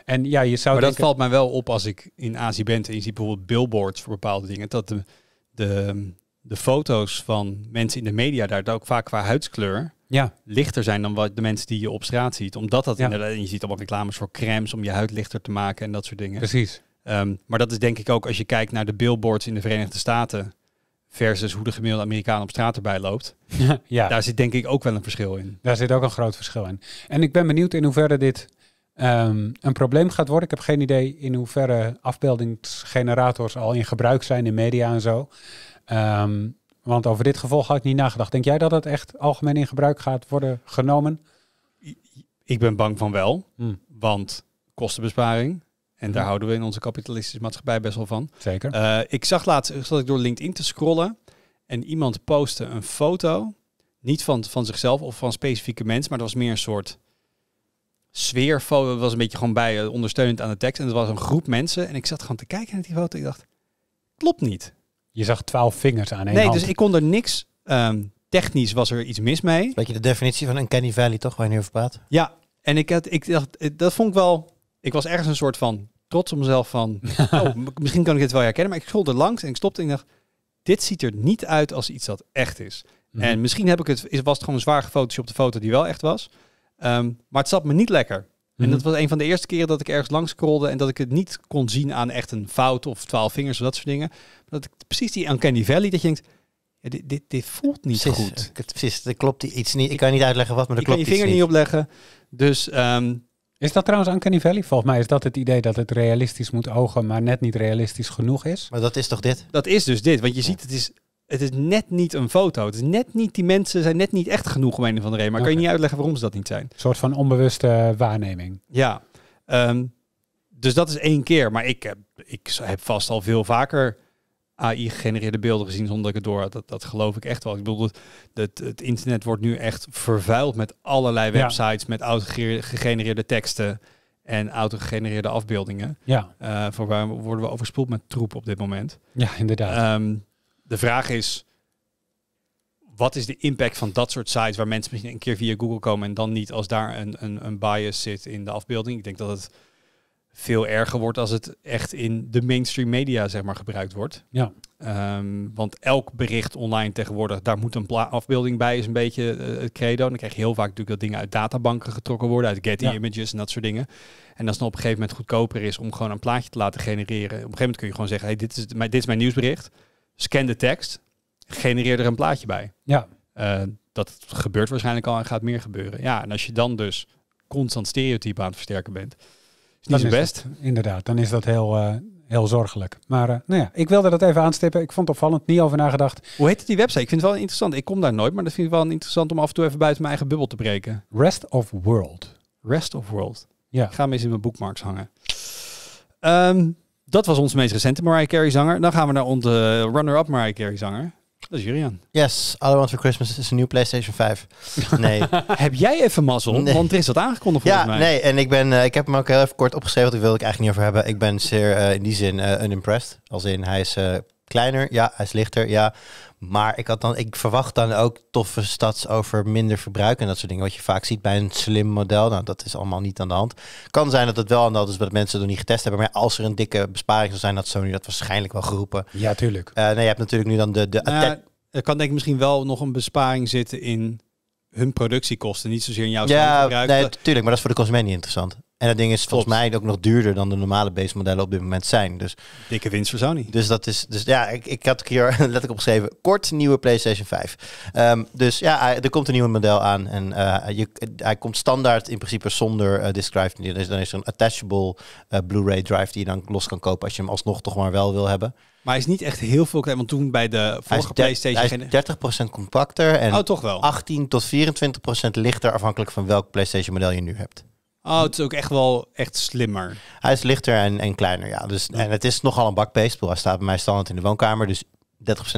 En ja, je zou maar dat valt mij wel op als ik in Azië ben en je ziet bijvoorbeeld billboards voor bepaalde dingen. Dat de, de de foto's van mensen in de media daar ook vaak qua huidskleur ja. lichter zijn dan wat de mensen die je op straat ziet. Omdat dat ja. inderdaad, je ziet allemaal reclames voor crèmes om je huid lichter te maken en dat soort dingen. Precies. Ehm, maar dat is denk ik ook als je kijkt naar de billboards in de Verenigde Staten versus hoe de gemiddelde Amerikaan op straat erbij loopt. ja. Daar zit denk ik ook wel een verschil in. Daar zit ook een groot verschil in. En ik ben benieuwd in hoeverre dit ehm, een probleem gaat worden. Ik heb geen idee in hoeverre afbeeldingsgenerators al in gebruik zijn in media en zo. Ehm, want over dit gevolg had ik niet nagedacht. Denk jij dat het echt algemeen in gebruik gaat worden genomen? Ik ben bang van wel, hmm. want kostenbesparing. En daar hmm. houden we in onze kapitalistische maatschappij best wel van. Zeker. Eh, ik zag laatst, zat ik door LinkedIn te scrollen en iemand postte een foto, niet van, van zichzelf of van specifieke mensen, maar dat was meer een soort sfeerfoto. Dat was een beetje gewoon bij, eh, ondersteunend aan de tekst. En het was een groep mensen en ik zat gewoon te kijken naar die foto. Ik dacht, klopt niet. Je zag twaalf vingers aan één Nee, dus ik kon er niks... Ehm, technisch was er iets mis mee. Weet je de definitie van een Kenny Valley toch, waar je nu over Ja, en ik, had, ik dacht, eh, dat vond ik wel... Ik was ergens een soort van trots op mezelf van... oh, misschien kan ik dit wel herkennen. Maar ik scholde langs en ik stopte en ik dacht... Dit ziet er niet uit als iets dat echt is. Mhm. En misschien heb ik het, was het gewoon zwaar gefotoshopt op de foto die wel echt was. Ehm, maar het zat me niet lekker. En mhm. dat was een van de eerste keren dat ik ergens langs scrolde en dat ik het niet kon zien aan echt een fout of twaalf vingers of dat soort dingen. Dat ik precies die Uncanny Valley, dat je denkt, dit, dit, dit, voelt niet zo goed. er klopt iets niet. Ik kan niet uitleggen wat, maar er klopt niet. Ik kan je vinger niet opleggen. Dus... Ehm, is dat trouwens Uncanny Valley? Volgens mij is dat het idee dat het realistisch moet ogen, maar net niet realistisch genoeg is. Maar dat is toch dit? Dat is dus dit, want je ziet het is het is net niet een foto. Het is net niet, die mensen zijn net niet echt genoeg om een of andere reden. Maar kan je niet uitleggen waarom ze dat niet zijn? Een soort van onbewuste eh, waarneming. Ja. Ehm, dus dat is één keer. Maar ik heb, ik heb vast al veel vaker AI-gegenereerde beelden gezien zonder dat ik het door had. Dat, dat geloof ik echt wel. Ik bedoel, dat, het internet wordt nu echt vervuild met allerlei websites, met auto-gegenereerde teksten en auto-gegenereerde afbeeldingen. Ja. Eh, voor waar worden we overspoeld met troep op dit moment. Ja, inderdaad. Um, de vraag is, wat is de impact van dat soort sites waar mensen misschien een keer via Google komen en dan niet als daar een, een, een bias zit in de afbeelding? Ik denk dat het veel erger wordt als het echt in de mainstream media zeg maar, gebruikt wordt. Ja. Ehm, want elk bericht online tegenwoordig, daar moet een afbeelding bij, is een beetje eh, het credo. En dan krijg je heel vaak natuurlijk dat dingen uit databanken getrokken worden, uit Getty Images en dat soort dingen. En als het op een gegeven moment goedkoper is om gewoon een plaatje te laten genereren, op een gegeven moment kun je gewoon zeggen, hey, dit, is dit is mijn nieuwsbericht scan de tekst, genereer er een plaatje bij. Ja. Eh, dat gebeurt waarschijnlijk al en gaat meer gebeuren. Ja, en als je dan dus constant stereotypen aan het versterken bent, is niet zo best. inderdaad, dan is dat heel, eh, heel zorgelijk. Maar uh, nou ja, ik wilde dat even aanstippen. Ik vond het opvallend, niet over nagedacht. Hoe heet die website? Ik vind het wel interessant. Ik kom daar nooit, maar dat vind ik wel interessant om af en toe even buiten mijn eigen bubbel te breken. Rest of World. Rest of World. Ja. ga hem eens in mijn bookmarks hangen. Ehm, dat was onze meest recente Mariah Carey zanger. Dan gaan we naar onze runner-up Mariah Carey zanger. Dat is Julian. Yes, All I Want For Christmas is een nieuwe PlayStation 5. Nee. heb jij even mazzel? Want er is dat aangekondigd volgens ja, mij. nee. En ik, ben, eh, ik heb hem ook heel even kort opgeschreven. Want ik wil ik eigenlijk niet over hebben. Ik ben zeer eh, in die zin uh, unimpressed. Als in, hij is kleiner. Ja, hij is lichter. Ja. Maar ik, had dan, ik verwacht dan ook toffe stads over minder verbruik en dat soort dingen. Wat je vaak ziet bij een slim model. Nou, dat is allemaal niet aan de hand. Kan zijn dat het wel aan de hand is, dat mensen het nog niet getest hebben. Maar als er een dikke besparing zou zijn, had Sony dat waarschijnlijk wel geroepen. Ja, tuurlijk. Eh, nee, je hebt natuurlijk nu dan de... de nou, er kan denk ik misschien wel nog een besparing zitten in hun productiekosten. Niet zozeer in jouw ja, verbruik. tuurlijk. Maar dat is voor de consument niet interessant. En dat ding is volgens mij ook nog duurder dan de normale base modellen op dit moment zijn. Dus, Dikke winst voor Sony. Dus dat is. Dus ja, ik, ik had hier ik opgeschreven. Kort nieuwe PlayStation 5. Ehm, dus ja, er komt een nieuw model aan. En eh, hij komt standaard in principe zonder uh, eh, disc drive. dan is er een attachable eh, Blu-ray drive die je dan los kan kopen als je hem alsnog toch maar wel wil hebben. Maar hij is niet echt heel veel kleiner, want toen bij de vorige PlayStation... 30% compacter en 18 tot 24% lichter afhankelijk van welk PlayStation model je nu hebt. Oh, het is ook echt wel echt slimmer. Hij is lichter en, en kleiner, ja. Dus, En het is nogal een bakbeest. Hij staat bij mij standaard in de woonkamer. Dus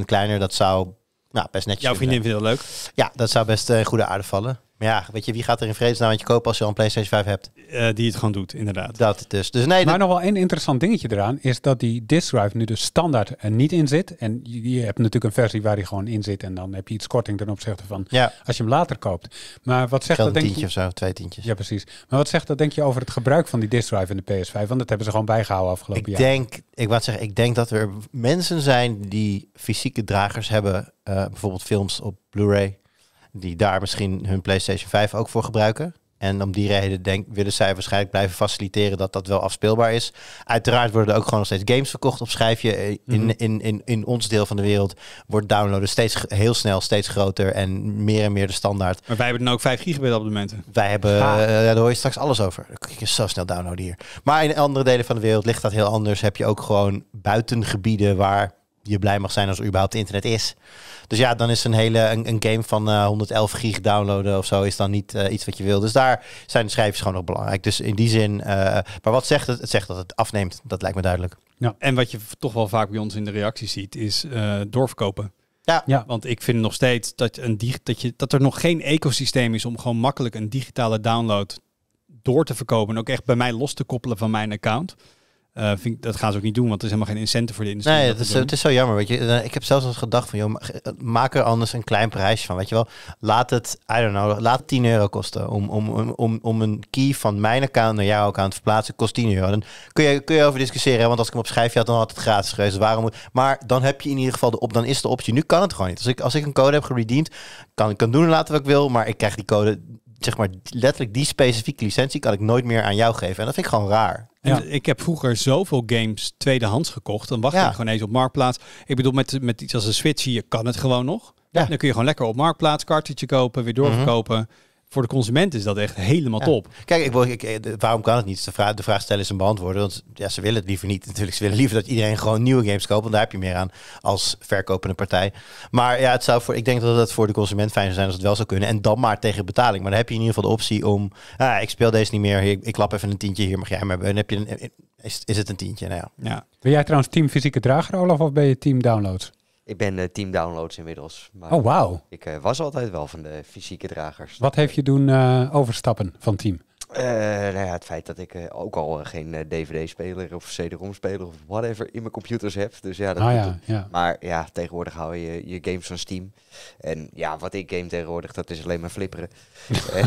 30% kleiner, dat zou nou, best netjes Jouw vriendin vindt het leuk? Ja, dat zou best een eh, goede aarde vallen ja, weet je, wie gaat er in vredesnaam je kopen als je al een PlayStation 5 hebt? Eh, die het gewoon doet, inderdaad. Dat dus. dus nee, maar nog wel één interessant dingetje eraan is dat die disk drive nu dus standaard er eh, niet in zit. En je, hebt natuurlijk een versie waar die gewoon in zit. En dan heb je iets korting ten opzichte van ja. als je hem later koopt. Maar wat zegt dat denk tientje je? of zo, twee tientjes. Ja, precies. Maar wat zegt dat denk je over het gebruik van die disk drive in de PS5? Want dat hebben ze gewoon bijgehouden afgelopen jaar. Ik denk, ik wat zeg ik denk dat er mensen zijn die fysieke dragers hebben, eh, bijvoorbeeld films op Blu-ray die daar misschien hun PlayStation 5 ook voor gebruiken. En om die reden denk, willen zij waarschijnlijk blijven faciliteren dat dat wel afspeelbaar is. Uiteraard worden er ook gewoon nog steeds games verkocht op schijfje. Eh, in, mhm. in, in, in ons deel van de wereld wordt downloaden steeds heel snel steeds groter en meer en meer de standaard. Maar wij hebben dan ook 5 gigabit abonnementen. Wij hebben, eh, daar hoor je straks alles over. Ik kan zo snel downloaden hier. Maar in andere delen van de wereld ligt dat heel anders. Heb je ook gewoon buitengebieden waar je blij mag zijn als er überhaupt internet is. Dus ja, dan is een hele een, een game van 111 eh, gig downloaden of zo is dan niet eh, iets wat je wil. Dus daar zijn de schrijvers gewoon nog belangrijk. Dus in die zin, eh, maar wat zegt het? Het zegt dat het afneemt. Dat lijkt me duidelijk. Ja, en wat je toch wel vaak bij ons in de reacties ziet, is doorverkopen. Ja. ja. Want ik vind nog steeds dat, een dat, je, dat er nog geen ecosysteem is om gewoon makkelijk een digitale download door te verkopen. En ook echt bij mij los te koppelen van mijn account. Uh, vind, dat gaan ze ook niet doen, want er is helemaal geen incentive voor de industrie. Nee, het, is, het is, zo jammer. Weet je. Eh, ik heb zelfs als gedacht van, joh, eh, maak er anders een klein prijsje van. Weet je wel, laat het, I don't know, laat 10 euro kosten. Om, om, om, om een key van mijn account naar jouw account te verplaatsen, kost 10 euro. Dan kun je, kun je over discussiëren, want als ik hem op schijfje had, dan had het gratis geweest. Waarom moet, maar dan heb je in ieder geval de op, dan is de optie. Nu kan het gewoon niet. Als ik, als ik een code heb geredeemd, kan ik kan doen en laten wat ik wil, maar ik krijg die code zeg maar, letterlijk die specifieke licentie kan ik nooit meer aan jou geven. En dat vind ik gewoon raar. ik heb vroeger zoveel games tweedehands gekocht. Dan wacht ja. ik gewoon eens op marktplaats. Ik bedoel, met, met iets als een Switch hier kan het gewoon nog. Ja. Dan kun je gewoon lekker op marktplaats kartetje kopen, weer mhm. doorverkopen voor de consument is dat echt helemaal top. Kijk, ik, ik, waarom kan het niet? Dus de vraag, de vraag stellen is een beantwoorden. Want ja, ze willen het liever niet. Natuurlijk, ze willen liever dat iedereen gewoon nieuwe games koopt. Want daar heb je meer aan als verkopende partij. Maar ja, het zou voor, ik denk dat het voor de consument fijn zou zijn als het wel zou kunnen. En dan maar tegen betaling. Maar dan heb je in ieder geval de optie om... Ah, ik speel deze niet meer. Ik, ik klap even een tientje hier. Mag jij maar Dan heb je een, is, is het een tientje. Nou ja. ja. Ben jij trouwens team fysieke drager, Olaf? Of ben je team downloads? Ik ben eh, team downloads inmiddels. Maar oh, wauw. Ik eh, was altijd wel van de fysieke dragers. Wat heeft je doen eh, overstappen van team? Eh, nou ja, het feit dat ik eh, ook al eh, geen DVD-speler of CD-ROM-speler of whatever in mijn computers heb. Dus ja, dat ah, ja, ja. Maar ja, tegenwoordig hou je je games van Steam. En ja, wat ik game tegenwoordig, dat is alleen maar flipperen.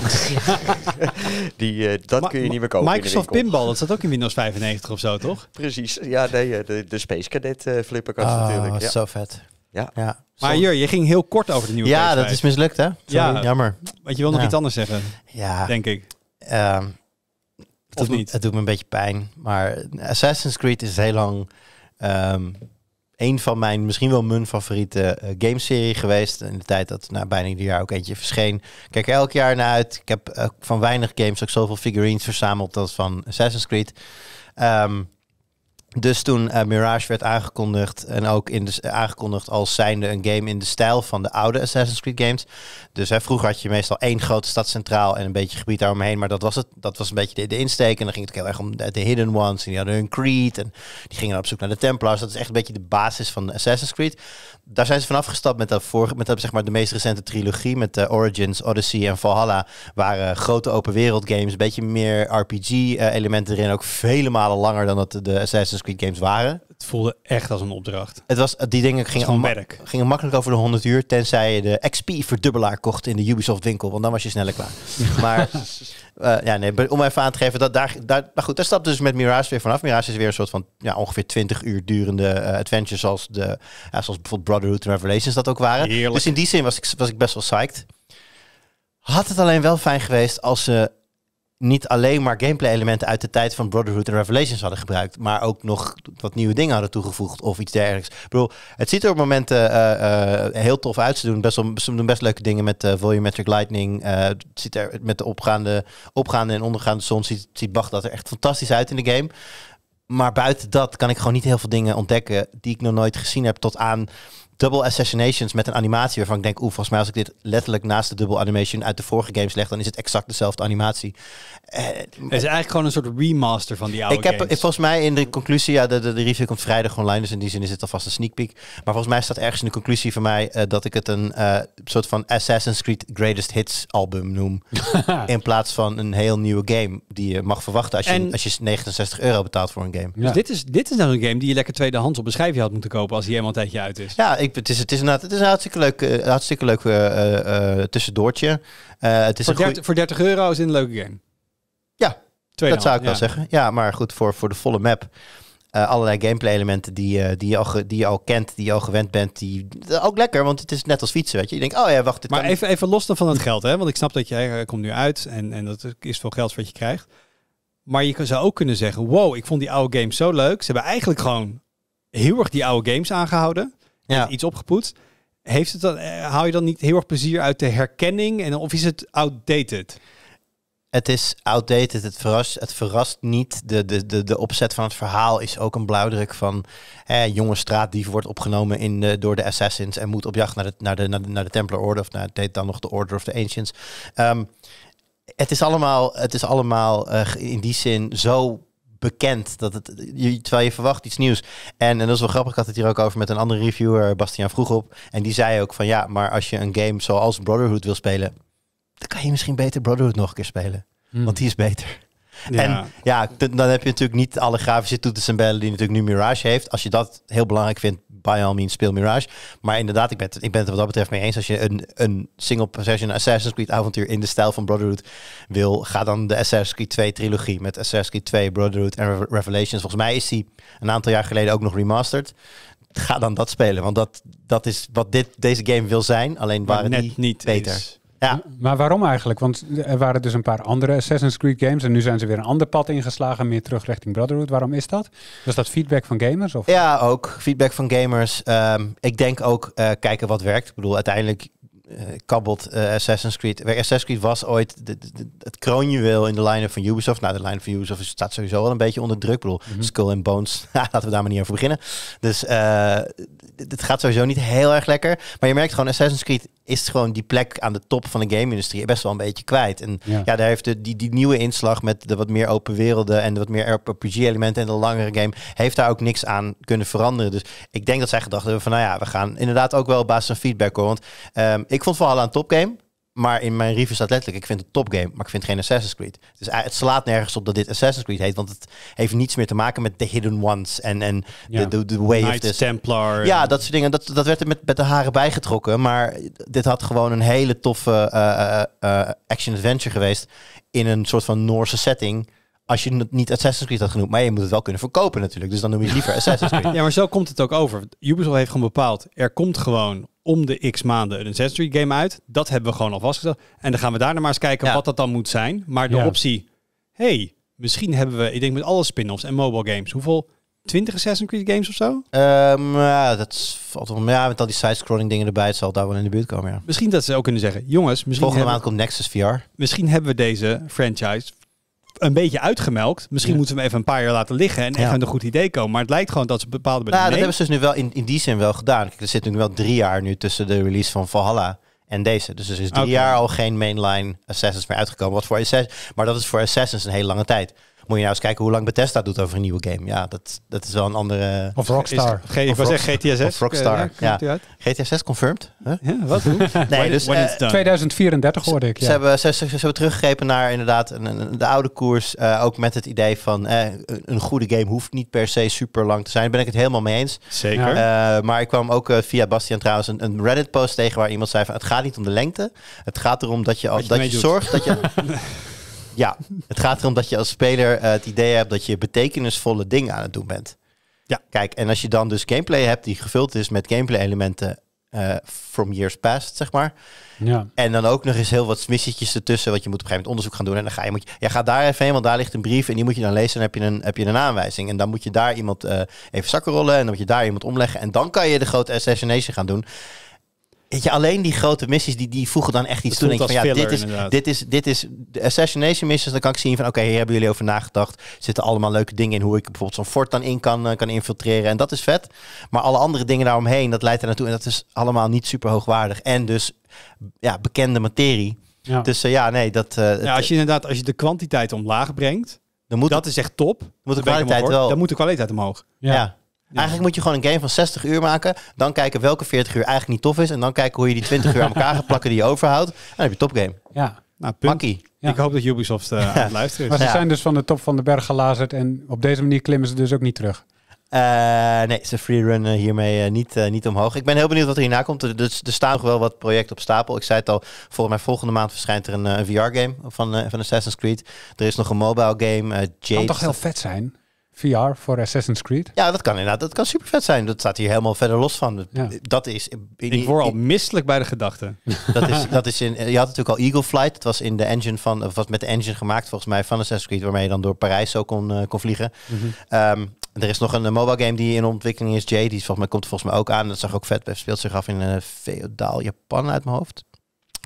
die, dat kun je niet meer kopen. Microsoft Pinball, dat zat ook in Windows 95 of zo, toch? Precies. Ja, nee, de, Space Cadet flipperkast oh, natuurlijk. Ja, zo vet. Ja. ja. Maar Jur, je ging heel kort over de nieuwe Ja, dat is mislukt, hè? Sorry, ja, jammer. Want je wil nog iets anders zeggen, ja. denk ik. Ehm, het, doet, me een beetje pijn. Maar Assassin's Creed is heel lang ehm, een van mijn, misschien wel mijn favoriete game eh, gameserie geweest. In de tijd dat nou, bijna ieder jaar ook eentje verscheen. kijk elk jaar naar uit. Ik heb eh, van weinig games ook zoveel figurines verzameld als van Assassin's Creed. Um, dus toen eh, Mirage werd aangekondigd en ook in de, aangekondigd als zijnde een game in de stijl van de oude Assassin's Creed games. Dus hè, vroeger had je meestal één grote stad centraal en een beetje gebied daaromheen, maar dat was het. Dat was een beetje de, de insteek en dan ging het ook heel erg om de, Hidden Ones en die hadden hun Creed en die gingen op zoek naar de Templars. Dat is echt een beetje de basis van Assassin's Creed. Daar zijn ze vanaf gestapt met, dat vorige, met dat, zeg maar, de meest recente trilogie met eh, Origins, Odyssey en Valhalla waren eh, grote open wereld games, een beetje meer RPG elementen erin, ook vele malen langer dan dat de Assassin's games waren. Het voelde echt als een opdracht. Het was, die dingen gingen, werk. gingen makkelijk over de 100 uur, tenzij je de XP-verdubbelaar kocht in de Ubisoft-winkel, want dan was je sneller klaar. maar eh, ja, nee, om even aan te geven, dat daar, daar, maar goed, daar stapte dus met Mirage weer vanaf. Mirage is weer een soort van ja, ongeveer 20 uur durende eh, adventures, zoals, de, ja, zoals bijvoorbeeld Brotherhood en Revelations dat ook waren. Heerlijk. Dus in die zin was ik, was ik best wel psyched. Had het alleen wel fijn geweest als ze niet alleen maar gameplay-elementen uit de tijd van Brotherhood en Revelations hadden gebruikt, maar ook nog wat nieuwe dingen hadden toegevoegd of iets dergelijks. Ik bedoel, het ziet er op momenten eh, eh, heel tof uit. te doen best, ze doen best leuke dingen met uh, volumetric lightning. het ziet er met de opgaande, opgaande en ondergaande zon ziet, ziet Bach dat er echt fantastisch uit in de game. Maar buiten dat kan ik gewoon niet heel veel dingen ontdekken die ik nog nooit gezien heb tot aan double assassinations met een animatie waarvan ik denk, oeh, volgens mij als ik dit letterlijk naast de double animation uit de vorige games leg, dan is het exact dezelfde animatie. Eh, het is eigenlijk gewoon een soort remaster van die oude ik heb, Volgens mij in de conclusie, ja, de, de, review komt vrijdag online, dus in die zin is het alvast een sneak peek. Maar volgens mij staat ergens in de conclusie van mij eh, dat ik het een eh, soort van Assassin's Creed Greatest Hits album noem. in plaats van een heel nieuwe game die je mag verwachten als je, als je 69 euro betaalt voor een game. Dus dit is, dit is nou een game die je lekker tweedehands op een schijfje had moeten kopen als die helemaal een tijdje uit is. Ja, het, is, het, is een, het is een hartstikke leuk, hartstikke leuk tussendoortje. het is voor, 30, voor 30 euro is een leuke game. Ja, dat zou ik wel zeggen. Ja, maar goed, voor, voor de volle map. Eh, allerlei gameplay-elementen die, eh, die, je al die je al kent, die je al gewend bent. Die, eh, ook lekker, want het is net als fietsen, weet je. Je denkt, oh ja, wacht. Dit maar even, even los dan van het geld, hè. Want ik snap dat jij komt nu uit en, en dat is veel geld wat je krijgt. Maar je zou ook kunnen zeggen, wow, ik vond die oude games zo leuk. Ze hebben eigenlijk gewoon heel erg die oude games aangehouden. Ja. Iets opgepoetst. Heeft het dan, haal je dan niet heel erg plezier uit de herkenning? En, of is het outdated? Het is outdated, het verrast, het verrast niet. De, de, de, de opzet van het verhaal is ook een blauwdruk van eh, jonge straatdief wordt opgenomen in door de Assassins en moet op jacht naar de, naar de, naar de, naar Templar Order of naar, nou, deed dan nog de Order of the Ancients. Ehm, het is allemaal, het is allemaal eh, in die zin zo bekend. Dat het, je, terwijl je verwacht iets nieuws. En, en dat is wel grappig. Ik had het hier ook over met een andere reviewer, Bastiaan Vroegop. En die zei ook van ja, maar als je een game zoals Brotherhood wil spelen, dan kan je misschien beter Brotherhood nog een keer spelen. Hmm. Want die is beter. En ja, dan heb je natuurlijk niet alle grafische toeters en bellen die natuurlijk nu Mirage heeft. Als je dat heel belangrijk vindt, by all means speel Mirage. Maar inderdaad, ik ben het, ik ben het wat dat betreft mee eens. Als je een, een single possession Assassin's Creed avontuur in de stijl van Brotherhood wil, ga dan de Assassin's Creed 2 trilogie met Assassin's Creed 2, Brotherhood en Revelations. Volgens mij is die een aantal jaar geleden ook nog remastered. Ga dan dat spelen, want dat, dat is wat dit, deze game wil zijn. Alleen waren die niet beter. Is. Maar waarom eigenlijk? Want er waren dus een paar andere Assassin's Creed games en nu zijn ze weer een ander pad ingeslagen, meer terug richting Brotherhood. Waarom is dat? Was dat feedback van gamers? Of? Ja, ook feedback van gamers. Ehm, ik denk ook eh, kijken wat werkt. Ik bedoel, uiteindelijk eh, kabbelt eh, Assassin's Creed. Assassin's Creed was ooit de, het kroonjuweel in de line van Ubisoft. Nou, de line van Ubisoft staat sowieso wel een beetje onder druk. Ik bedoel, mhm. Skull and Bones, laten we daar maar niet over beginnen. Dus het gaat sowieso niet heel erg lekker. Maar je merkt gewoon, Assassin's Creed is gewoon die plek aan de top van de game-industrie best wel een beetje kwijt. En ja, daar heeft de, die, die nieuwe inslag met de wat meer open werelden en de wat meer RPG-elementen en de langere game, heeft daar ook niks aan kunnen veranderen. Dus ik denk dat zij gedachten hebben van, nou ja, we gaan inderdaad ook wel op basis van feedback hoor. Want ehm, ik vond vooral een topgame. Maar in mijn reviews staat letterlijk, ik vind het topgame, maar ik vind geen Assassin's Creed. Dus eh, het slaat nergens op dat dit Assassin's Creed heet, want het heeft niets meer te maken met The Hidden Ones en, en ja. de, de, way of the Templar. Ja, dat soort dingen. Dat, dat werd er met, met de haren bijgetrokken, maar dit had gewoon een hele toffe eh, eh, action-adventure geweest in een soort van Noorse setting als je het niet Assassin's Creed had genoemd, maar je moet het wel kunnen verkopen natuurlijk. Dus dan noem je het liever Assassin's Creed. ja, maar zo komt het ook over. Ubisoft heeft gewoon bepaald, er komt gewoon om de x maanden een Assassin's Creed game uit. Dat hebben we gewoon al vastgesteld. En dan gaan we daarna maar eens kijken wat dat dan moet zijn. Maar de optie, hey, misschien hebben we, ik denk met alle spin-offs en mobile games, hoeveel 20 Assassin's Creed games of zo? Ehm, ja, dat valt wel. Ja, met al die side-scrolling dingen erbij, het zal daar wel in de buurt komen. Ja. Misschien dat ze ook kunnen zeggen, jongens, misschien. Volgende maand komt Nexus VR. Misschien hebben we deze franchise een beetje uitgemelkt. Misschien moeten we hem even een paar jaar laten liggen en echt een goed idee komen. Maar het lijkt gewoon dat ze bepaalde bedrijven. Nou, dat hebben ze dus nu wel in, in die zin wel gedaan. er zit nu wel drie jaar nu tussen de release van Valhalla en deze. Dus er is drie jaar al geen mainline Assassins meer uitgekomen. Wat voor Assassins, maar dat is voor Assassins een hele lange tijd. Moet je nou eens kijken hoe lang Bethesda doet over een nieuwe game. Ja, dat, dat is wel een andere... Of Rockstar. Is, ik zeggen GTA 6. Of Rockstar, ja. GTA 6 confirmed. Huh? Ja, wat? nee, dus, 2034 eh, hoorde ik, ja. Ze hebben, ze, hebben teruggegrepen naar inderdaad een, de oude koers. Eh, ook met het idee van eh, een goede game hoeft niet per se super lang te zijn. Daar ben ik het helemaal mee eens. Zeker. maar ik kwam ook via Bastian trouwens een, Reddit-post tegen waar iemand zei van... het gaat niet om de lengte. Het gaat erom dat je, al, dat je zorgt dat je... Ja, het gaat erom dat je als speler eh, het idee hebt dat je betekenisvolle dingen aan het doen bent. Ja. Kijk, en als je dan dus gameplay hebt die gevuld is met gameplay-elementen eh, from years past, zeg maar. Ja. En dan ook nog eens heel wat smissietjes ertussen, wat je moet op een gegeven moment onderzoek gaan doen. En dan ga je, moet je, ja, daar even heen, want daar ligt een brief en die moet je dan lezen en dan heb je een, heb je een aanwijzing. En dan moet je daar iemand eh, even zakken rollen en dan moet je daar iemand omleggen. En dan kan je de grote assassination gaan doen. Weet je, alleen die grote missies, die, die voegen dan echt iets toe. Denk van, ja, dit, is, dit, is, dit is de assassination missions. Dan kan ik zien van, oké, hier hebben jullie over nagedacht. Zitten allemaal leuke dingen in hoe ik bijvoorbeeld zo'n fort dan in kan, eh, kan infiltreren. En dat is vet. Maar alle andere dingen daaromheen, dat leidt er naartoe. En dat is allemaal niet super hoogwaardig. En dus ja, bekende materie. Ja. Dus eh, ja, nee, dat... Eh, ja, als je inderdaad als je de kwantiteit omlaag brengt, dan moet dat is echt top. Moet de kwaliteit wel. Dan moet de kwaliteit omhoog. ja. ja. Eigenlijk moet je gewoon een game van 60 uur maken. Dan kijken welke 40 uur eigenlijk niet tof is. En dan kijken hoe je die 20 uur aan elkaar gaat plakken die je overhoudt. En dan heb je topgame. Ja, nou, Ik hoop dat Ubisoft uh, aan het luisteren is. Maar ze zijn dus van de top van de berg gelazerd. En op deze manier klimmen ze dus ook niet terug. Eh, nee, ze freerunnen hiermee eh, niet, niet omhoog. Ik ben heel benieuwd wat er hierna komt. Er, dus, er, staan nog wel wat projecten op stapel. Ik zei het al, volgens mij volgende maand verschijnt er een VR-game van, van Assassin's Creed. Er is nog een mobile game. Jade. Kan toch heel vet zijn? VR voor Assassin's Creed. Ja, dat kan inderdaad. Dat kan super vet zijn. Dat staat hier helemaal verder los van. Dat is. In, ik word al misselijk bij de gedachten. Dat is, dat is in. Je had natuurlijk al Eagle Flight. Dat was in de engine van. Of was met de engine gemaakt volgens mij van Assassin's Creed, waarmee je dan door Parijs zo kon, eh, kon vliegen. Mhm. Ehm, er is nog een mobile game die in ontwikkeling is, Jay. Die volgens mij, komt volgens mij ook aan. Dat zag ook vet. Het speelt zich af in een eh, feodaal Japan uit mijn hoofd.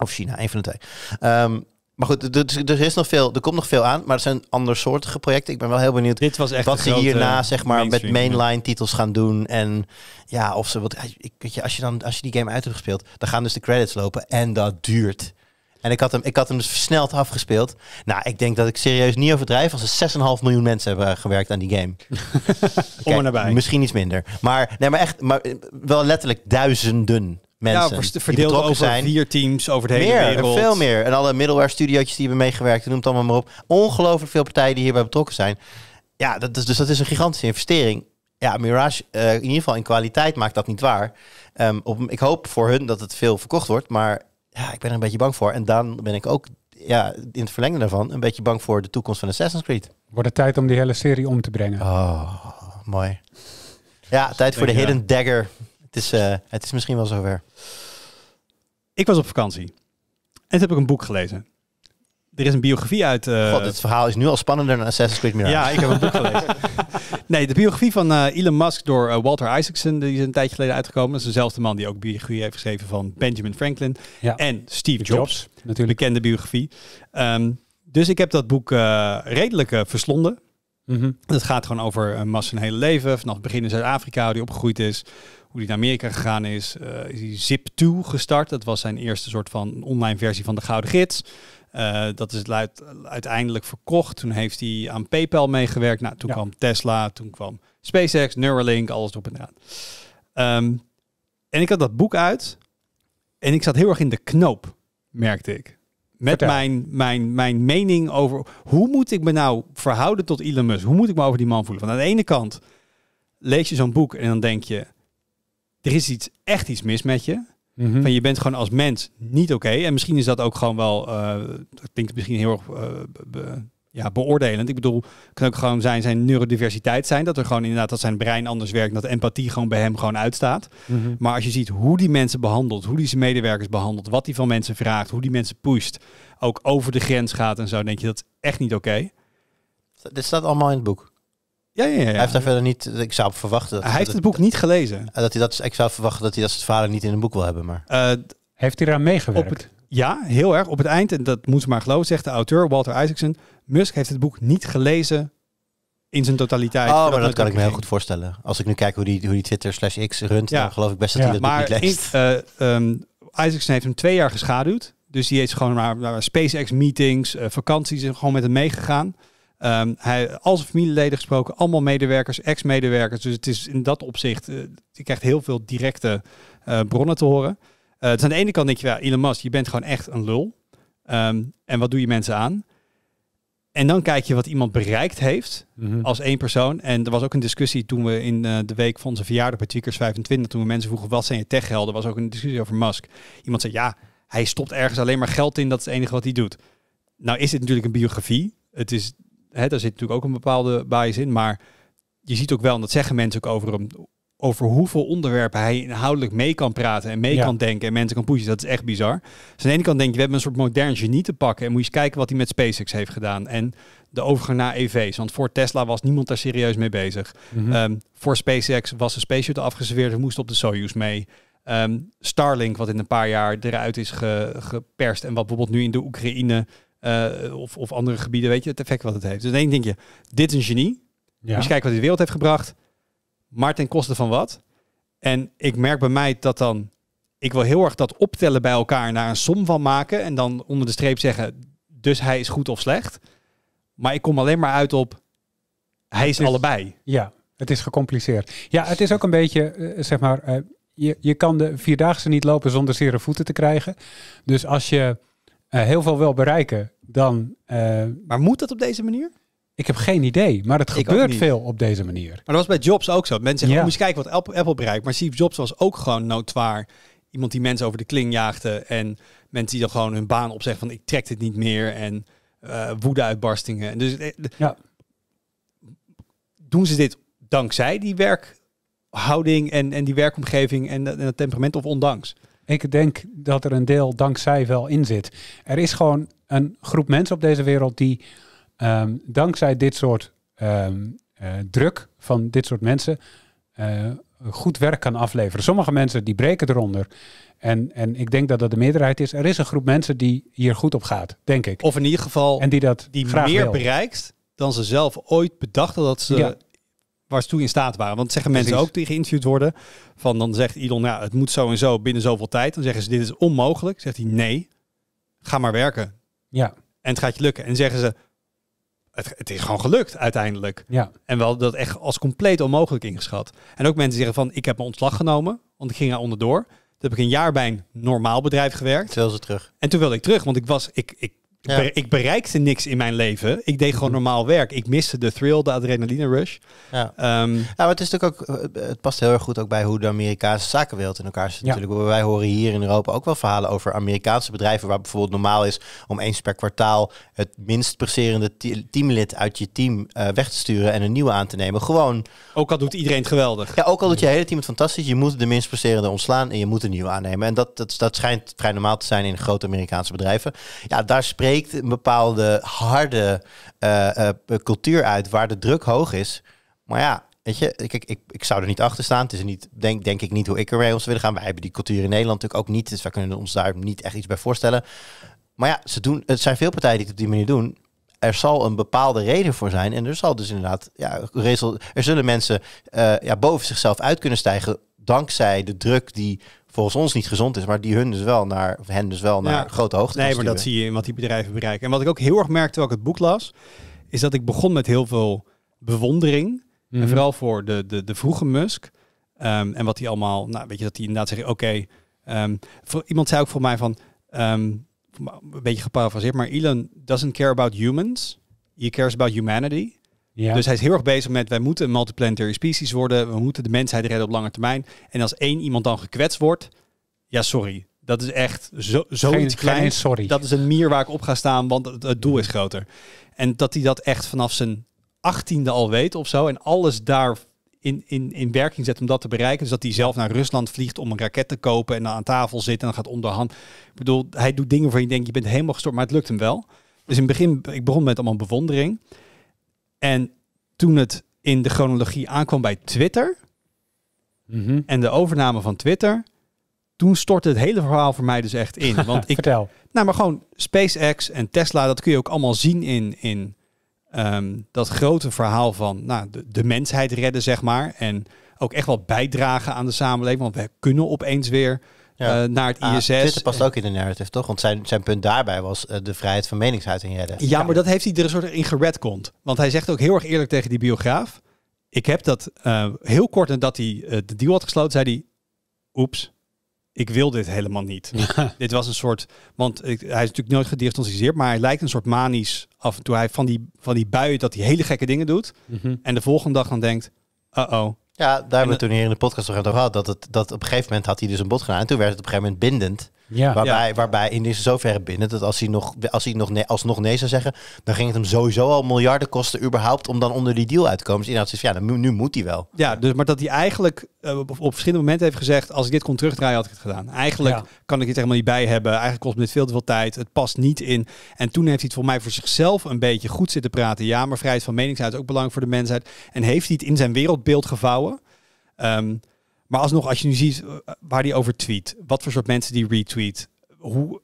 Of China, een van de twee. Ehm, maar goed, er, is nog veel, er komt nog veel aan, maar het zijn andersoortige projecten. Ik ben wel heel benieuwd wat ze hierna zeg maar, met mainline titels gaan doen. En ja, of ze wat. Ik, als, je dan, als je die game uit hebt gespeeld, dan gaan dus de credits lopen. En dat duurt. En ik had hem, ik had hem dus versneld afgespeeld. Nou, ik denk dat ik serieus niet overdrijf als er 6,5 miljoen mensen hebben gewerkt aan die game. Kijk, Om en nabij. Misschien iets minder. Maar, nee, maar echt, maar eh, wel letterlijk duizenden mensen. Ja, verdeeld over zijn. vier teams over de hele meer, wereld. Veel meer. En alle middleware studiootjes die hebben meegewerkt, noem het allemaal maar op. Ongelooflijk veel partijen die hierbij betrokken zijn. Ja, dat is, dus dat is een gigantische investering. Ja, Mirage, eh, in ieder geval in kwaliteit, maakt dat niet waar. Ehm, op, ik hoop voor hun dat het veel verkocht wordt, maar ja, ik ben er een beetje bang voor. En dan ben ik ook ja, in het verlengde daarvan een beetje bang voor de toekomst van Assassin's Creed. Wordt het tijd om die hele serie om te brengen. Oh, mooi. Ja, tijd voor de Hidden Dagger. Eh, het is misschien wel zover. Ik was op vakantie. En toen heb ik een boek gelezen. Er is een biografie uit... Uh... God, het verhaal is nu al spannender dan Assassin's Creed Mirage. Ja, ik heb een boek gelezen. nee, de biografie van eh, Elon Musk door Walter Isaacson, die is een tijdje geleden uitgekomen. Dat is dezelfde man die ook biografie heeft geschreven van Benjamin Franklin en Steve Jobs, natuurlijk. Bekende biografie. Ehm, dus ik heb dat boek redelijk verslonden. Mm gaat gewoon over uh, Musk zijn hele leven. Vanaf het begin in Zuid-Afrika, die opgegroeid is hoe hij naar Amerika gegaan is. Eh, is hij Zip2 gestart. Dat was zijn eerste soort van online versie van de Gouden Gids. Eh, dat is uiteindelijk verkocht. Toen heeft hij aan PayPal meegewerkt. Nou, toen kwam Tesla, toen kwam SpaceX, Neuralink, alles op en aan. Ehm, en ik had dat boek uit en ik zat heel erg in de knoop, merkte ik. Met mijn, mijn, mijn mening over hoe moet ik me nou verhouden tot Elon Musk? Hoe moet ik me over die man voelen? Van aan de ene kant lees je zo'n boek en dan denk je, er is iets, echt iets mis met je. Mhm. Van je bent gewoon als mens niet oké. En misschien is dat ook gewoon wel, uh, dat misschien heel erg eh, ja, beoordelend. Ik bedoel, kan ook gewoon zijn, zijn neurodiversiteit zijn. Dat er gewoon inderdaad, dat zijn brein anders werkt. Dat empathie gewoon bij hem gewoon uitstaat. Mhm. Maar als je ziet hoe die mensen behandelt, hoe die zijn medewerkers behandelt, wat die van mensen vraagt, hoe die mensen pusht. Ook over de grens gaat en zo, denk je dat is echt niet oké. Okay. Dit staat allemaal in het boek. Ja, ja, ja, Hij heeft daar verder niet, ik zou verwachten. Dat, hij heeft het boek niet gelezen. Eh, dat hij dat, ik zou verwachten dat hij dat zijn vader niet in een boek wil hebben. Maar. Eh, heeft hij eraan meegewerkt? ja, heel erg. Op het eind, en dat moet ze maar geloven, zegt de auteur Walter Isaacson. Musk heeft het boek niet gelezen in zijn totaliteit. Oh, maar dat, kan ik me heel goed voorstellen. Als ik nu kijk hoe die, hoe die Twitter slash X runt, dan geloof ik best dat hij dat niet leest. Eh, maar ehm, Isaacson heeft hem twee jaar geschaduwd. Dus die heeft gewoon naar, SpaceX-meetings, uh, vakanties, gewoon met hem meegegaan. Um, hij, al zijn familieleden gesproken, allemaal medewerkers, ex-medewerkers. Dus het is in dat opzicht, eh, je krijgt heel veel directe eh, bronnen te horen. Uh, dus aan de ene kant denk je, ja, Elon Musk, je bent gewoon echt een lul. Ehm, en wat doe je mensen aan? En dan kijk je wat iemand bereikt heeft mhm. als één persoon. En er was ook een discussie toen we in de week van onze verjaardag bij Tweakers 25, toen we mensen vroegen wat zijn je techhelden, was ook een discussie over Musk. Iemand zei, ja, hij stopt ergens alleen maar geld in, dat is het enige wat hij doet. Nou is dit natuurlijk een biografie. Het is hè, daar zit natuurlijk ook een bepaalde bias in. Maar je ziet ook wel, en dat zeggen mensen ook over hem, over hoeveel onderwerpen hij inhoudelijk mee kan praten en mee kan denken en mensen kan pushen. Dat is echt bizar. Dus aan de ene kant denk je, we hebben een soort modern genie te pakken. En moet je eens kijken wat hij met SpaceX heeft gedaan. En de overgang naar EV's. Want voor Tesla was niemand daar serieus mee bezig. Mhm. Ehm, voor SpaceX was de Space Shuttle afgeserveerd. We moesten op de Soyuz mee. Ehm, Starlink, wat in een paar jaar eruit is geperst. En wat bijvoorbeeld nu in de Oekraïne eh, of, of andere gebieden, weet je, het effect wat het heeft. Dus dan denk je, dit is een genie. Ja. Eens kijken wat hij de wereld heeft gebracht. Maar ten koste van wat? En ik merk bij mij dat dan... Ik wil heel erg dat optellen bij elkaar naar een som van maken. En dan onder de streep zeggen, dus hij is goed of slecht. Maar ik kom alleen maar uit op, hij is, allebei. Ja, het is gecompliceerd. Ja, het is ook een beetje, eh, zeg maar... Eh, je, je kan de Vierdaagse niet lopen zonder zere voeten te krijgen. Dus als je eh, heel veel wil bereiken, dan. Eh, maar moet dat op deze manier? Ik heb geen idee, maar het gebeurt veel op deze manier. Maar dat was bij Jobs ook zo. Mensen zeggen, ja. Oh, eens kijken wat Apple, Apple bereikt. Maar Steve Jobs was ook gewoon noodwaar iemand die mensen over de kling jaagde. En mensen die dan gewoon hun baan opzeggen van ik trek dit niet meer. En uh, woede-uitbarstingen. Dus ja. doen ze dit dankzij die werkhouding en, en die werkomgeving en, en dat temperament of ondanks? Ik denk dat er een deel dankzij wel in zit. Er is gewoon een groep mensen op deze wereld die ehm, dankzij dit soort ehm, eh, druk van dit soort mensen eh, goed werk kan afleveren. Sommige mensen die breken eronder. En, en ik denk dat dat de meerderheid is. Er is een groep mensen die hier goed op gaat, denk ik. Of in ieder geval en die, dat die meer bereikt dan ze zelf ooit bedachten dat ze waar ze toe in staat waren. Want zeggen mensen ook die geïnterviewd worden. Van dan zegt Elon, ja, het moet zo en zo binnen zoveel tijd. Dan zeggen ze, dit is onmogelijk. Zegt hij, nee, ga maar werken. Ja. En het gaat je lukken. En zeggen ze, het, het is gewoon gelukt uiteindelijk. Ja. En wel dat echt als compleet onmogelijk ingeschat. En ook mensen zeggen van, ik heb mijn ontslag genomen, want ik ging er onderdoor. Toen heb ik een jaar bij een normaal bedrijf gewerkt. Terwijl ze terug. En toen wilde ik terug, want ik was, ik, ik ik bereikte niks in mijn leven. Ik deed gewoon mhm. normaal werk. Ik miste de thrill, de adrenaline rush. Ja, um, ja maar het is natuurlijk ook, eh, het past heel erg goed ook bij hoe de Amerikaanse zakenwereld in elkaar zit. Natuurlijk, wij horen hier in Europa ook wel verhalen over Amerikaanse bedrijven waar bijvoorbeeld normaal is om eens per kwartaal het minst presterende teamlid uit je team eh, weg te sturen en een nieuwe aan te nemen. Gewoon. Ook al doet iedereen het geweldig. Ja, ook al doet je hele team het fantastisch, je moet de minst presterende ontslaan en je moet een nieuwe aannemen. En dat, dat, dat schijnt vrij normaal te zijn in grote Amerikaanse bedrijven. Ja, daar spreekt een bepaalde harde eh, eh, cultuur uit waar de druk hoog is. Maar ja, weet je, ik, ik, ik zou er niet achter staan. Het is niet, denk, denk ik niet hoe ik ermee om zou willen gaan. Wij hebben die cultuur in Nederland natuurlijk ook niet. Dus wij kunnen ons daar niet echt iets bij voorstellen. Maar ja, ze doen, het zijn veel partijen die het op die manier doen er zal een bepaalde reden voor zijn. En er zal dus inderdaad, ja, er zullen mensen eh, ja, boven zichzelf uit kunnen stijgen. Dankzij de druk die volgens ons niet gezond is, maar die hun dus wel naar, hen dus wel naar grote hoogte Nee, maar dat zie je in wat die bedrijven bereiken. En wat ik ook heel erg merkte terwijl ik het boek las, is dat ik begon met heel veel bewondering. En mhm. vooral voor de, de, de vroege Musk. Ehm, en wat hij allemaal, nou weet je, dat hij inderdaad zegt, oké. Ehm, voor iemand zei ook voor mij van, um, een beetje geparafraseerd, maar Elon doesn't care about humans. He cares about humanity. Dus hij is heel erg bezig met wij moeten een multiplanetary species worden, we moeten de mensheid redden op lange termijn. En als één iemand dan gekwetst wordt, ja sorry, dat is echt zo, zoiets klein. sorry. Dat is een mier waar ik op ga staan, want het, doel is mm. groter. En dat hij dat echt vanaf zijn achttiende al weet of zo en alles daar in, in, in werking zet om dat te bereiken. Dus dat hij zelf naar Rusland vliegt om een raket te kopen en dan aan tafel zit en dan gaat onderhand. Ik bedoel, hij doet dingen waarvan je denkt, je bent helemaal gestort, maar het lukt hem wel. Dus in het begin, ik begon met allemaal bewondering. En toen het in de chronologie aankwam bij Twitter mhm. en de overname van Twitter, toen stortte het hele verhaal voor mij dus echt in. Want ik, Vertel. Nou, maar gewoon SpaceX en Tesla, dat kun je ook allemaal zien in, in ehm, dat grote verhaal van nou, de, mensheid redden, zeg maar. En ook echt wel bijdragen aan de samenleving, want we kunnen opeens weer ja. Eh, naar het ah, ISS. Twitter past ook in de narrative, toch? Want zijn, zijn punt daarbij was eh, de vrijheid van meningsuiting redden. Ja, ja, maar dat heeft hij er een soort in geredcond. Want hij zegt ook heel erg eerlijk tegen die biograaf. Ik heb dat eh, heel kort nadat hij de deal had gesloten, zei hij... Oeps, ik wil dit helemaal niet. Dit was een soort, want ik, hij is natuurlijk nooit gediagnosticeerd, maar hij lijkt een soort manisch af en toe. Hij van die, van die buien dat hij hele gekke dingen doet. Mhm. En de volgende dag dan denkt, uh-oh, ja, daar hebben we toen hier in de podcast over gehad. Dat, het, dat op een gegeven moment had hij dus een bod gedaan. En toen werd het op een gegeven moment bindend. Ja. Waarbij, waarbij in is zoverre binnen dat als hij, nog, als hij nog nee, alsnog nee zou zeggen, dan ging het hem sowieso al miljarden kosten überhaupt om dan onder die deal uit te komen. Dus inderdaad, ja, nu, nu moet hij wel. Ja, dus, maar dat hij eigenlijk eh, op, op, verschillende momenten heeft gezegd, als ik dit kon terugdraaien had ik het gedaan. Eigenlijk kan ik dit helemaal niet bij hebben. Eigenlijk kost me dit veel te veel tijd. Het past niet in. En toen heeft hij het voor mij voor zichzelf een beetje goed zitten praten. Ja, maar vrijheid van meningsuiting is ook belangrijk voor de mensheid. En heeft hij het in zijn wereldbeeld gevouwen. Um, maar alsnog, als je nu ziet eh, waar die over tweet, wat voor soort mensen die retweet, hoe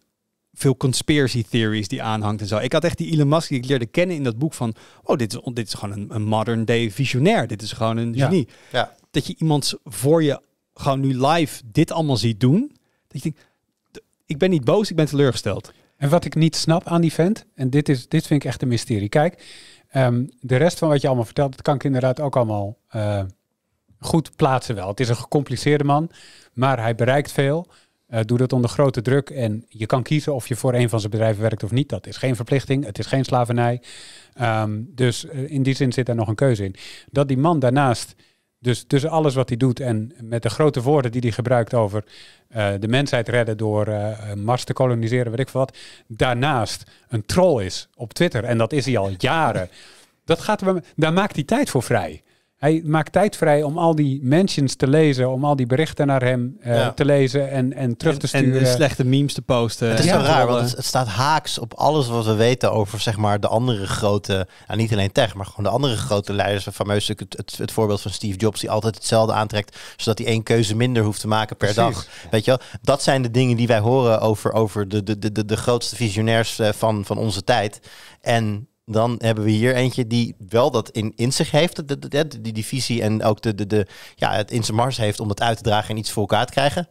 veel conspiracy theories die aanhangt en zo. Ik had echt die Elon Musk die ik leerde kennen in dat boek van, oh, dit is, dit is gewoon een, een modern day visionair. Dit is gewoon een genie. Ja. Dat je iemand voor je gewoon nu live dit allemaal ziet doen. Dat je denkt, ik ben niet boos, ik ben teleurgesteld. En wat ik niet snap aan die vent, en dit, is, dit vind ik echt een mysterie. Kijk, ehm, de rest van wat je allemaal vertelt, dat kan ik inderdaad ook allemaal eh, goed plaatsen wel. Het is een gecompliceerde man, maar hij bereikt veel. Eh, doet het dat onder grote druk en je kan kiezen of je voor een van zijn bedrijven werkt of niet. Dat is geen verplichting, het is geen slavernij. Ehm, dus eh, in die zin zit daar nog een keuze in. Dat die man daarnaast, dus tussen alles wat hij doet en met de grote woorden die hij gebruikt over eh, de mensheid redden door Mars te koloniseren, weet ik wat, daarnaast een troll is op Twitter en dat is hij al jaren. Dat gaat, daar maakt hij tijd voor vrij hij maakt tijd vrij om al die mentions te lezen, om al die berichten naar hem eh, te lezen en, en terug te sturen. En slechte memes te posten. Het is ja. raar, want het, staat haaks op alles wat we weten over zeg maar, de andere grote, nou, niet alleen tech, maar gewoon de andere grote leiders. Fameus het, het, het voorbeeld van Steve Jobs, die altijd hetzelfde aantrekt, zodat hij één keuze minder hoeft te maken per dag. Weet je wel? Dat zijn de dingen die wij horen over, over de, de, de, de, de grootste visionairs eh, van, van onze tijd. En dan hebben we hier eentje die wel dat in, in zich heeft, de, die visie en ook de, de, de, ja, het in zijn mars heeft om dat uit te dragen en iets voor elkaar te krijgen.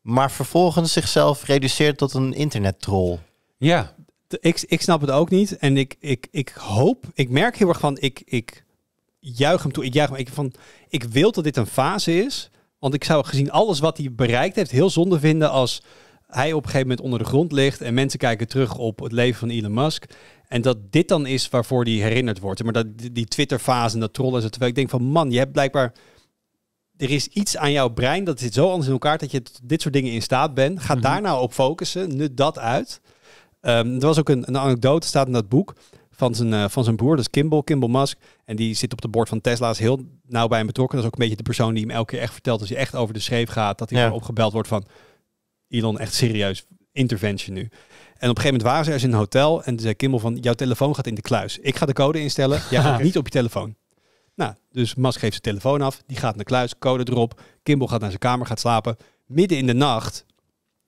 Maar vervolgens zichzelf reduceert tot een troll. Ja, ik, ik snap het ook niet. En ik, ik, ik hoop, ik merk heel erg van, ik, ik juich hem toe. Ik juich hem, ik, van, ik wil dat dit een fase is. Want ik zou gezien alles wat hij bereikt heeft heel zonde vinden als hij op een gegeven moment onder de grond ligt en mensen kijken terug op het leven van Elon Musk. En dat dit dan is waarvoor die herinnerd wordt. Maar dat, die Twitter-fase en dat trollen en Terwijl ik denk van man, je hebt blijkbaar... Er is iets aan jouw brein dat zit zo anders in elkaar dat je dit soort dingen in staat bent. Ga mhm. daar nou op focussen. Nut dat uit. Ehm, er was ook een, een anekdote, staat in dat boek van zijn, eh, van zijn broer, dat is Kimball, Kimball Musk. En die zit op de bord van Tesla, is heel nauw bij hem betrokken. Dat is ook een beetje de persoon die hem elke keer echt vertelt als hij echt over de schreef gaat, dat hij ja. opgebeld wordt van... Elon echt serieus intervention nu. En op een gegeven moment waren ze ergens in een hotel en zei Kimball van, jouw telefoon gaat in de kluis. Ik ga de code instellen, jij gaat niet op je telefoon. Nou, dus Musk geeft zijn telefoon af, die gaat naar de kluis, code erop. Kimball gaat naar zijn kamer, gaat slapen. Midden in de nacht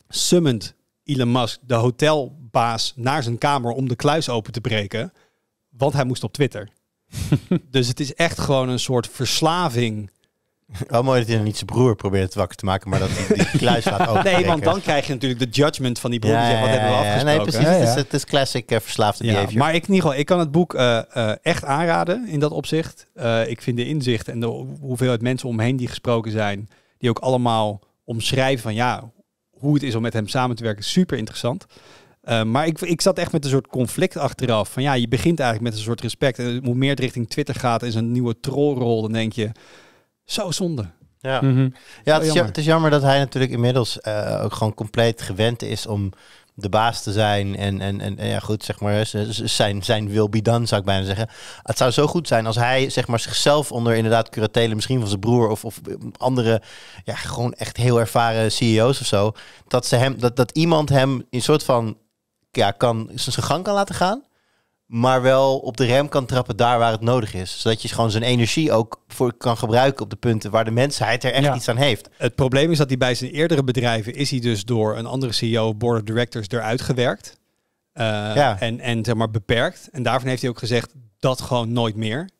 summend Elon Musk de hotelbaas naar zijn kamer om de kluis open te breken, want hij moest op Twitter. dus het is echt gewoon een soort verslaving wel mooi dat hij dan niet zijn broer probeert wakker te maken, maar dat hij die kluis laat open. Nee, want dan krijg je natuurlijk de judgment van die broer. die wat hebben we afgesproken? Nee, precies. Het, is, het is classic eh, verslaafde behavior. Maar ik, in ieder geval, ik kan het boek eh, eh, echt aanraden in dat opzicht. ik vind de inzicht en de hoeveelheid mensen omheen die gesproken zijn, die ook allemaal omschrijven van ja, hoe het is om met hem samen te werken, super interessant. maar ik, ik zat echt met een soort conflict achteraf. Van ja, je begint eigenlijk met een soort respect. En hoe meer het richting Twitter gaat, is een nieuwe trollrol. Dan denk je, zo zonde. Ja, mhm. ja het is, jammer. dat hij natuurlijk inmiddels eh, ook gewoon compleet gewend is om de baas te zijn. En, en, en, ja, goed, zeg maar, zijn, zijn wil be done, zou ik bijna zeggen. Het zou zo goed zijn als hij zeg maar, zichzelf onder inderdaad curatelen, misschien van zijn broer of, of eh, andere, ja, gewoon echt heel ervaren CEO's of zo, dat, ze hem, dat, dat iemand hem in soort van, ja, kan, zijn gang kan laten gaan maar wel op de rem kan trappen daar waar het nodig is. Zodat je gewoon zijn energie ook voor kan gebruiken op de punten waar de mensheid er echt iets aan heeft. Het probleem is dat hij bij zijn eerdere bedrijven is hij dus door een andere CEO, board of directors, eruit gewerkt. Eh, en, en zeg maar beperkt. En daarvan heeft hij ook gezegd, dat gewoon nooit meer.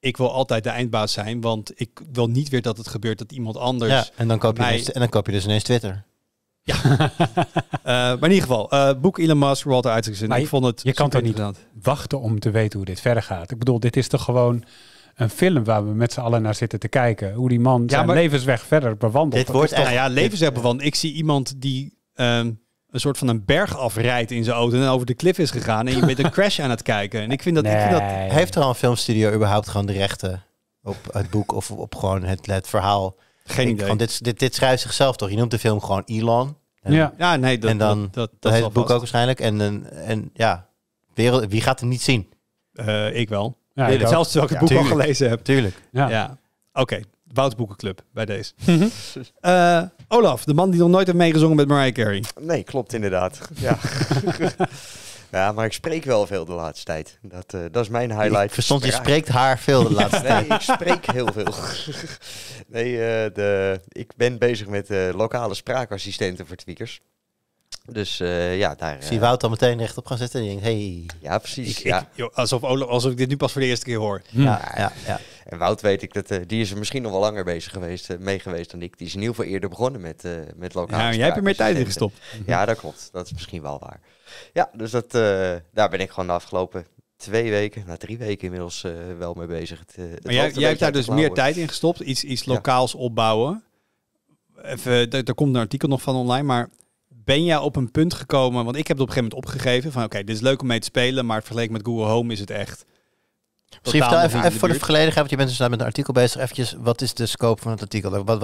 Ik wil altijd de eindbaas zijn, want ik wil niet weer dat het gebeurt dat iemand anders. Ja, en dan koop je, dus, en dan koop je dus ineens Twitter. Ja. Eh, maar in ieder geval, eh, boek Elon Musk, Walter Isaacson. Maar ik vond het je kan toch niet wachten om te weten hoe dit verder gaat? Ik bedoel, dit is toch gewoon een film waar we met z'n allen naar zitten te kijken. Hoe die man zijn levensweg verder bewandelt. Dit wordt echt... Nou ja, levensweg bewandelt. Ik zie iemand die ehm, een soort van een berg afrijdt in zijn auto en over de klif is gegaan. En je bent een crash aan het kijken. En ik vind dat... dat... Heeft er al een filmstudio überhaupt gewoon de rechten op het boek of op gewoon het, het verhaal? Geen idee. dit, dit, dit schrijft zichzelf toch? Je noemt de film gewoon Elon. En, ja. ja, nee, dat, en dan dat, dat, dat het boek ook waarschijnlijk. En, en, ja, wereld, wie gaat hem niet zien? Eh, ik wel. Ja, ik zelfs terwijl ik het boek al gelezen heb. Tuurlijk. Ja. Oké, okay. Boekenclub bij deze. uh, Olaf, de man die nog nooit heeft meegezongen met Mariah Carey. Nee, klopt inderdaad. Ja. Ja, maar ik spreek wel veel de laatste tijd. Dat, eh, dat is mijn highlight. Ik verstond, je spreekt haar veel de laatste tijd. Nee, ik spreek heel veel. nee, eh, de, ik ben bezig met eh, lokale spraakassistenten voor tweakers. Dus ja, daar... Zie Wout dan meteen rechtop gaan zitten en denk hey. Ja, precies. ja. Ik, alsof, alsof ik dit nu pas voor de eerste keer hoor. Ja, ja, ja, En Wout weet ik, dat, die is er misschien nog wel langer bezig geweest, mee geweest dan ik. Die is in ieder geval eerder begonnen met, met lokale Ja, jij hebt er meer tijd in gestopt. Ja, dat klopt. Dat is misschien wel waar. Ja, dus dat, eh, daar ben ik gewoon de afgelopen twee weken, na nou, drie weken inmiddels eh, wel mee bezig. Het, eh, het maar jij, hebt daar dus meer tijd in gestopt, iets, iets lokaals opbouwen. Even, daar komt een artikel nog van online, maar ben jij op een punt gekomen, want ik heb het op een gegeven moment opgegeven van oké, dit is leuk om mee te spelen, maar vergeleken met Google Home is het echt Misschien even, even voor de volledigheid, want je bent dus met een artikel bezig. Eventjes, wat is de scope van het artikel? Wat, wat,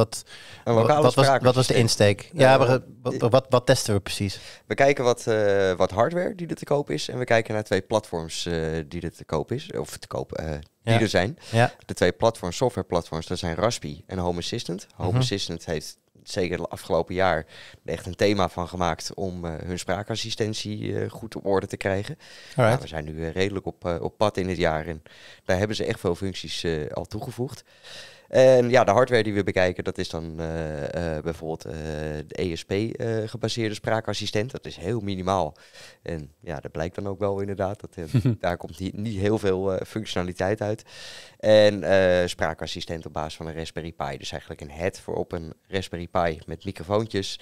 wat, was, wat was de insteek? Ja, eh, wat, wat, testen we precies? We kijken wat, eh, wat hardware die er te koop is. En we kijken naar twee platforms eh, die er te koop is. Of te koop, die er zijn. De twee platforms, platforms, dat zijn Raspi en Home Assistant. Home mhm. Assistant heeft zeker het afgelopen jaar, echt een thema van gemaakt om eh, hun spraakassistentie eh, goed op orde te krijgen. Nou, we zijn nu eh, redelijk op, op pad in het jaar en daar hebben ze echt veel functies al toegevoegd. En ja, de hardware die we bekijken, dat is dan eh, eh, bijvoorbeeld eh, de ESP-gebaseerde spraakassistent. Dat is heel minimaal. En ja, dat blijkt dan ook wel inderdaad. Dat, daar komt niet, niet heel veel functionaliteit uit. En spraakassistent op basis van een Raspberry Pi. Dus eigenlijk een head voor op een Raspberry Pi met microfoontjes.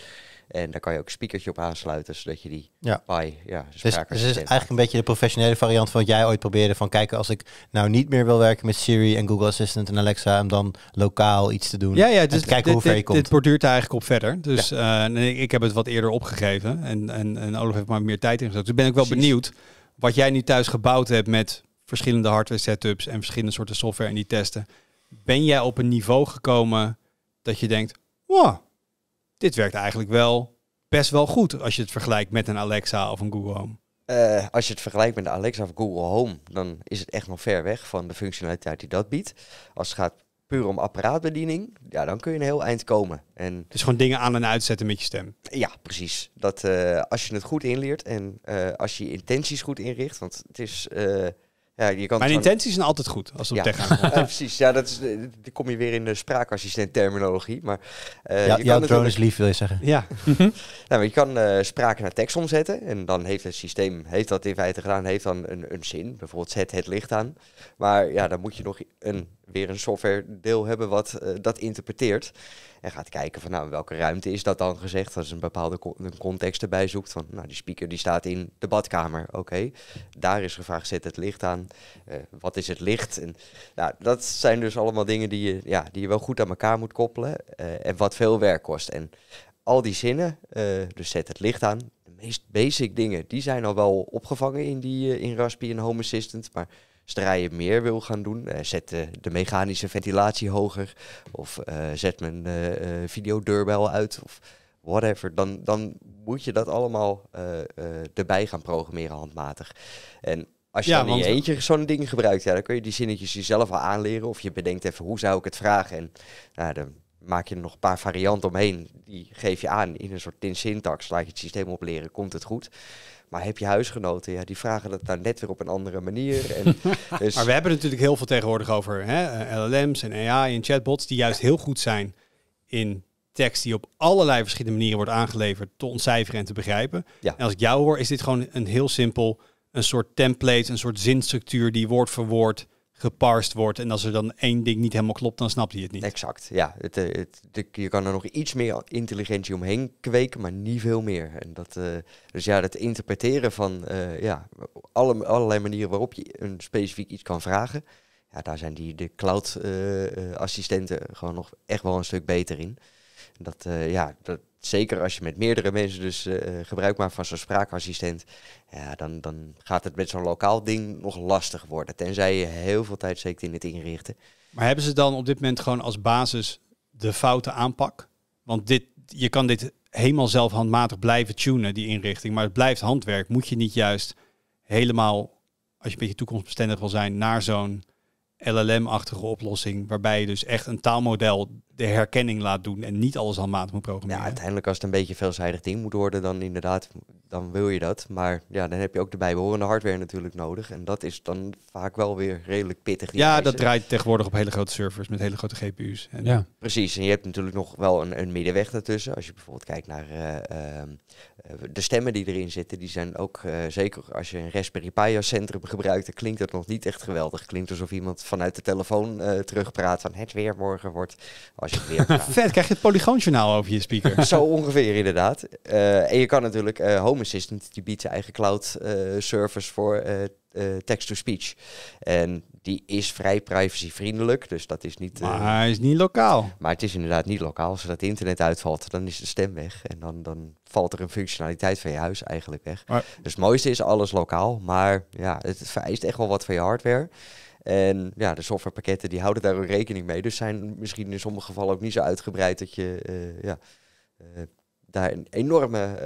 En daar kan je ook een speakertje op aansluiten, zodat je die ja. Pi, ja, dus, dus is eigenlijk een beetje de professionele variant van wat jij ooit probeerde. Van kijken, als ik nou niet meer wil werken met Siri en Google Assistant en Alexa, om dan lokaal iets te doen. Ja, ja, dus kijken hoe ver je komt. Dit borduurt eigenlijk op verder. Dus eh, ik, heb het wat eerder opgegeven en, en, en Olaf heeft maar meer tijd ingezet. Dus ben ik wel benieuwd wat jij nu thuis gebouwd hebt met verschillende hardware setups en verschillende soorten software en die testen. Ben jij op een niveau gekomen dat je denkt, wow, dit werkt eigenlijk wel best wel goed als je het vergelijkt met een Alexa of een Google Home. Eh, als je het vergelijkt met een Alexa of Google Home, dan is het echt nog ver weg van de functionaliteit die dat biedt. Als het gaat puur om apparaatbediening, ja, dan kun je een heel eind komen. En dus gewoon dingen aan en uitzetten met je stem. Ja, precies. Dat eh, als je het goed inleert en eh, als je je intenties goed inricht, want het is ja, je kan Mijn intenties zijn altijd goed als het ja. op tech ja, eh, precies, ja, dat is, dan kom je weer in de spraakassistent terminologie. Maar, eh, ja, je jouw kan drone is lief, wil je zeggen. Ja. nou, je kan uh, eh, spraak naar tekst omzetten. En dan heeft het systeem heeft dat in feite gedaan, heeft dan een, een zin. Bijvoorbeeld zet het licht aan. Maar ja, dan moet je nog een weer een software deel hebben wat eh, dat interpreteert. En gaat kijken van nou, welke ruimte is dat dan gezegd? Als een bepaalde context erbij zoekt van nou, die speaker die staat in de badkamer. Oké, daar is gevraagd zet het licht aan. Eh, wat is het licht? En, nou, dat zijn dus allemaal dingen die je, ja, die je wel goed aan elkaar moet koppelen. Eh, en wat veel werk kost. En al die zinnen, dus zet het licht aan. De meest basic dingen, die zijn al wel opgevangen in, die, in Raspi en Home Assistant. Maar je meer wil gaan doen. Eh, zet de mechanische ventilatie hoger. Of eh, zet mijn eh, videodeurbel uit. Of whatever. Dan, dan moet je dat allemaal erbij gaan programmeren handmatig. En als je dan in je eentje zo'n ding gebruikt, ja, dan kun je die zinnetjes jezelf al aanleren. Of je bedenkt even, hoe zou ik het vragen? En nou, dan maak je er nog een paar varianten omheen. Die geef je aan in een soort tin syntax. Laat je het systeem opleren, komt het goed. Maar heb je huisgenoten? Ja, die vragen dat nou net weer op een andere manier. En dus... Maar we hebben natuurlijk heel veel tegenwoordig over hè? Eh, LLM's en AI en chatbots, die juist heel goed zijn in tekst die op allerlei verschillende manieren wordt aangeleverd te ontcijferen en te begrijpen. En als ik jou hoor, is dit gewoon een heel simpel, een soort template, een soort zinstructuur die woord voor woord geparst wordt. En als er dan één ding niet helemaal klopt, dan snapt hij het niet. Exact, ja. Het, eh, het, je kan er nog iets meer intelligentie omheen kweken, maar niet veel meer. En dat, eh, dus ja, het interpreteren van eh, ja, alle, allerlei manieren waarop je een specifiek iets kan vragen. Ja, daar zijn die, de cloud-assistenten gewoon nog echt wel een stuk beter in. Dat, eh, ja, dat, zeker als je met meerdere mensen dus eh, eh, gebruik maakt van zo'n spraakassistent, ja, dan, dan gaat het met zo'n lokaal ding nog lastig worden. Tenzij je heel veel tijd steekt in het inrichten. Maar hebben ze dan op dit moment gewoon als basis de foute aanpak? Want dit, je kan dit helemaal zelf handmatig blijven tunen, die inrichting. Maar het blijft handwerk. Moet je niet juist helemaal, als je een beetje toekomstbestendig wil zijn, naar zo'n LLM-achtige oplossing, waarbij je dus echt een taalmodel de herkenning laat doen en niet alles handmatig moet programmeren. Ja, uiteindelijk als het een beetje veelzijdig ding moet worden, dan inderdaad, dan wil je dat. Maar ja, dan heb je ook de bijbehorende hardware natuurlijk nodig. En dat is dan vaak wel weer redelijk pittig. Ja, dat draait tegenwoordig op hele grote servers met hele grote GPU's. En ja. Precies, en je hebt natuurlijk nog wel een, een middenweg ertussen, Als je bijvoorbeeld kijkt naar eh, ehm, eh, de stemmen die erin zitten, die zijn ook, eh, zeker als je een Raspberry Pi centrum gebruikt, dan klinkt dat nog niet echt geweldig. Klinkt alsof iemand vanuit de telefoon uh, terugpraat van het weer morgen wordt, als je weer praat. Vet, krijg je het polygoonjournaal over je speaker. Zo ongeveer inderdaad. en je kan natuurlijk, Home Assistant, die biedt zijn eigen cloud service voor text-to-speech. En die is vrij privacyvriendelijk, dus dat is niet... Maar eh, hij is niet lokaal. Maar het is inderdaad niet lokaal. Als dat internet uitvalt, dan is de stem weg. En dan, dan valt er een functionaliteit van je huis eigenlijk weg. Maar... Dus het mooiste is alles lokaal. Maar ja, het vereist echt wel wat van je hardware. En ja, de softwarepakketten die houden daar ook rekening mee. Dus zijn misschien in sommige gevallen ook niet zo uitgebreid dat je eh, ja, eh, daar een enorme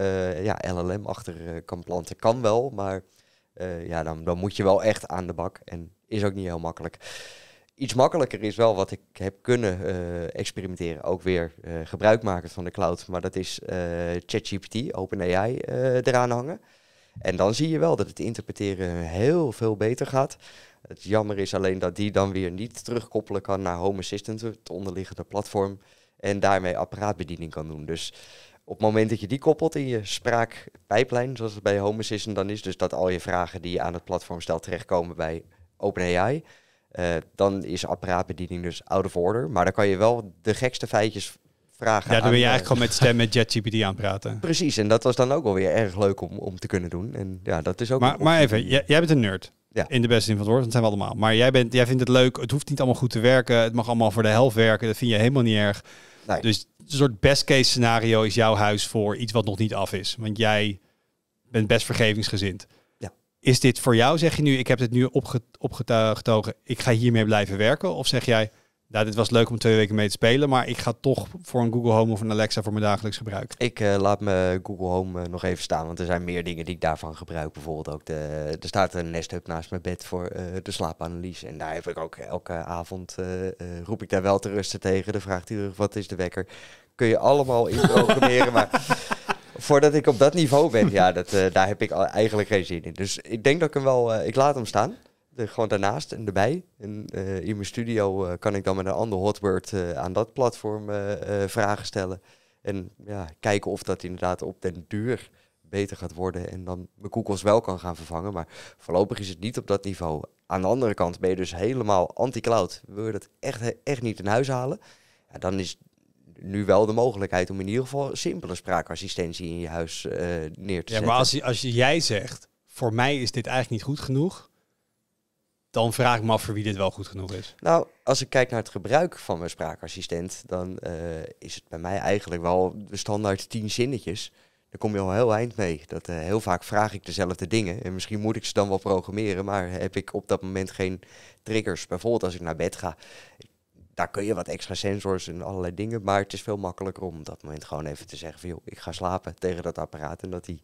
ja, LLM achter kan planten. Kan wel, maar ja, dan, dan moet je wel echt aan de bak. En is ook niet heel makkelijk. Iets makkelijker is wel wat ik heb kunnen eh, experimenteren. Ook weer uh, gebruik maken van de cloud. Maar dat is eh, ChatGPT, OpenAI eraan hangen. En dan zie je wel dat het interpreteren heel veel beter gaat. Het jammer is alleen dat die dan weer niet terugkoppelen kan naar Home Assistant, het onderliggende platform. En daarmee apparaatbediening kan doen. Dus op het moment dat je die koppelt in je spraakpijplijn, zoals het bij Home Assistant dan is, dus dat al je vragen die je aan het platform stelt terechtkomen bij OpenAI. Uh, dan is apparaatbediening dus out of order. Maar dan kan je wel de gekste feitjes vragen. Ja, dan wil je eigenlijk gewoon met stem met ChatGPT aanpraten. Precies, en dat was dan ook wel weer erg leuk om, om te kunnen doen. En ja, dat is ook. Maar, maar even, jij, bent een nerd. Ja. In de beste zin van het woord, dat zijn we allemaal. Maar jij, bent, jij vindt het leuk, het hoeft niet allemaal goed te werken. Het mag allemaal voor de helft werken, dat vind je helemaal niet erg. Nee. Dus een soort best case scenario is jouw huis voor iets wat nog niet af is. Want jij bent best vergevingsgezind. Is dit voor jou, zeg je nu, ik heb het nu opgetogen, ik ga hiermee blijven werken? Of zeg jij, nou, dit was leuk om twee weken mee te spelen, maar ik ga toch voor een Google Home of een Alexa voor mijn dagelijks gebruik. Ik eh, laat mijn Google Home eh, nog even staan, want er zijn meer dingen die ik daarvan gebruik. Bijvoorbeeld ook, de, er staat een Nest Hub naast mijn bed voor eh, de slaapanalyse. En daar heb ik ook elke avond, roep ik daar wel te rusten tegen. De vraagt hij wat is de wekker? Kun je allemaal programmeren? maar voordat ik op dat niveau ben, ja, dat, eh, daar heb ik eigenlijk geen zin in. Dus ik denk dat ik hem wel, eh, ik laat hem staan. gewoon daarnaast en erbij. En, eh, in mijn studio kan ik dan met een ander hotword aan dat platform vragen stellen. En ja, kijken of dat inderdaad op den duur beter gaat worden en dan mijn koekels wel kan gaan vervangen. Maar voorlopig is het niet op dat niveau. Aan de andere kant ben je dus helemaal anti-cloud. Wil je dat echt, echt niet in huis halen? Ja, dan is nu wel de mogelijkheid om in ieder geval simpele spraakassistentie in je huis eh, neer te zetten. Ja, maar als, als jij zegt, voor mij is dit eigenlijk niet goed genoeg, dan vraag ik me af voor wie dit wel goed genoeg is. Nou, als ik kijk naar het gebruik van mijn spraakassistent, dan eh, is het bij mij eigenlijk wel de standaard tien zinnetjes. Daar kom je al heel eind mee. Dat, eh, heel vaak vraag ik dezelfde dingen. En misschien moet ik ze dan wel programmeren, maar heb ik op dat moment geen triggers. Bijvoorbeeld als ik naar bed ga daar kun je wat extra sensors en allerlei dingen. Maar het is veel makkelijker om op dat moment gewoon even te zeggen van joh, ik ga slapen tegen dat apparaat. En dat hij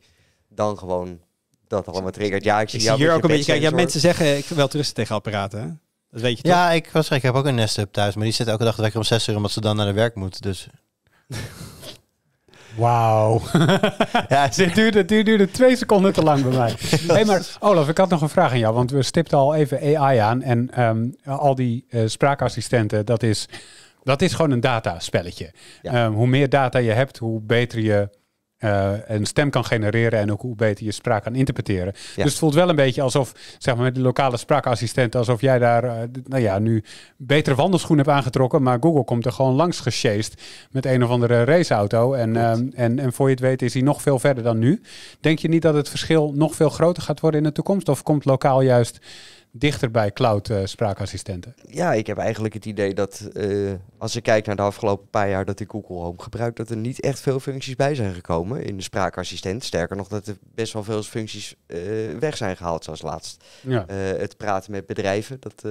dan gewoon dat allemaal triggert. Ja, ik zie, hier ook een beetje. Kijk, ja, mensen zeggen ik wel terug tegen apparaten. Dat weet je toch? Ja, ik was ik heb ook een Nest up thuis, maar die zit elke dag de wekker om 6 uur omdat ze dan naar de werk moet. Dus Wauw. ja, dit, duurde, twee seconden te lang bij mij. maar Olaf, ik had nog een vraag aan jou. Want we stipten al even AI aan. En ehm, al die eh, spraakassistenten, dat is, dat is gewoon een dataspelletje. Ja. Ehm, hoe meer data je hebt, hoe beter je uh, een stem kan genereren en ook hoe beter je spraak kan interpreteren. Dus het voelt wel een beetje alsof, zeg maar, met de lokale spraakassistent, alsof jij daar, eh, nou ja, nu betere wandelschoenen hebt aangetrokken, maar Google komt er gewoon langs gesjeest met een of andere raceauto. En, ehm, en, en voor je het weet is hij nog veel verder dan nu. Denk je niet dat het verschil nog veel groter gaat worden in de toekomst? Of komt lokaal juist dichter bij cloud eh, spraakassistenten? Ja, ik heb eigenlijk het idee dat eh, als ik kijk naar de afgelopen paar jaar dat ik Google Home gebruik, dat er niet echt veel functies bij zijn gekomen in de spraakassistent. Sterker nog, dat er best wel veel functies eh, weg zijn gehaald, zoals laatst. Ja. het praten met bedrijven, dat,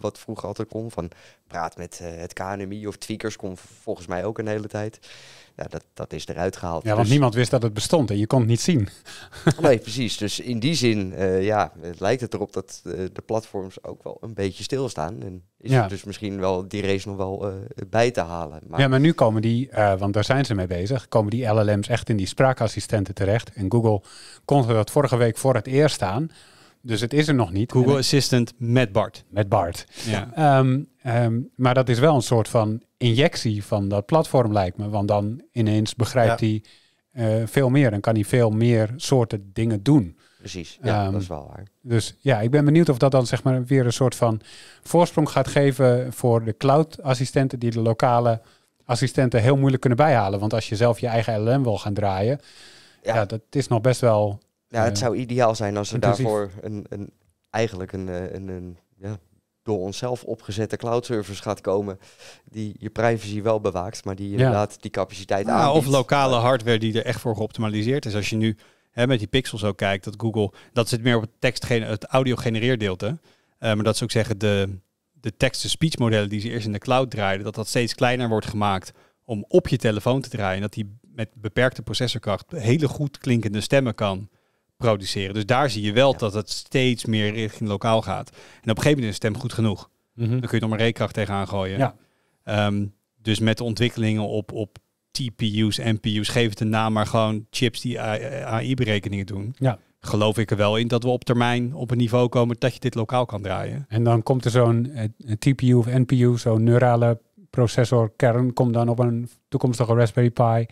wat vroeger altijd kon, van praat met het KNMI of tweakers, kon volgens mij ook een hele tijd ja dat, dat is eruit gehaald. Ja, want dus- niemand wist dat het bestond en je kon het niet zien. nee, precies. Dus in die zin eh, ja, het lijkt het erop dat eh, de platforms ook wel een beetje stilstaan. En is ja. dus misschien wel die race nog wel eh, bij te halen. Maar... Ja, maar nu komen die, want daar zijn ze mee bezig, komen die LLM's echt in die spraakassistenten terecht. En Google kon dat vorige week voor het eerst aan. Dus het is er nog niet. Google Assistant met Bart. Met Bart. Ja. Ehm, Ehm, maar dat is wel een soort van injectie van dat platform, lijkt me. Want dan ineens begrijpt hij eh, veel meer en kan hij veel meer soorten dingen doen. Precies, ja, ehm, dat is wel waar. Dus ja, ik ben benieuwd of dat dan zeg maar weer een soort van voorsprong gaat geven voor de cloud-assistenten die de lokale assistenten heel moeilijk kunnen bijhalen. Want als je zelf je eigen LLM wil gaan draaien, ja. dat is nog best wel... Ja, het eh, zou ideaal zijn als er daarvoor een, een, eigenlijk een, eh, een, een door onszelf opgezette cloudservers gaat komen. Die je privacy wel bewaakt, maar die laat die capaciteit aan. Of lokale hardware die er echt voor geoptimaliseerd is. Als je nu hè, met die pixels ook kijkt, dat Google, dat zit meer op het, tekst, het audio genereerdeelte. Uh, maar dat ze ook zeggen, de, de text-to-speech modellen die ze eerst in de cloud draaiden, dat dat steeds kleiner wordt gemaakt om op je telefoon te draaien. Dat die met beperkte processorkracht hele goed klinkende stemmen kan produceren. Dus daar zie je wel dat het steeds meer richting lokaal gaat. En op een gegeven moment is stem goed genoeg. Mhm. Dan kun je nog maar rekenkracht tegenaan gooien. Ja. Ehm, dus met de ontwikkelingen op, op TPU's, NPU's, geef het een naam, maar gewoon chips die AI-berekeningen doen. Ja. Geloof ik er wel in dat we op termijn op een niveau komen dat je dit lokaal kan draaien. En dan komt er zo'n eh, TPU of NPU, zo'n neurale processorkern, komt dan op een toekomstige Raspberry Pi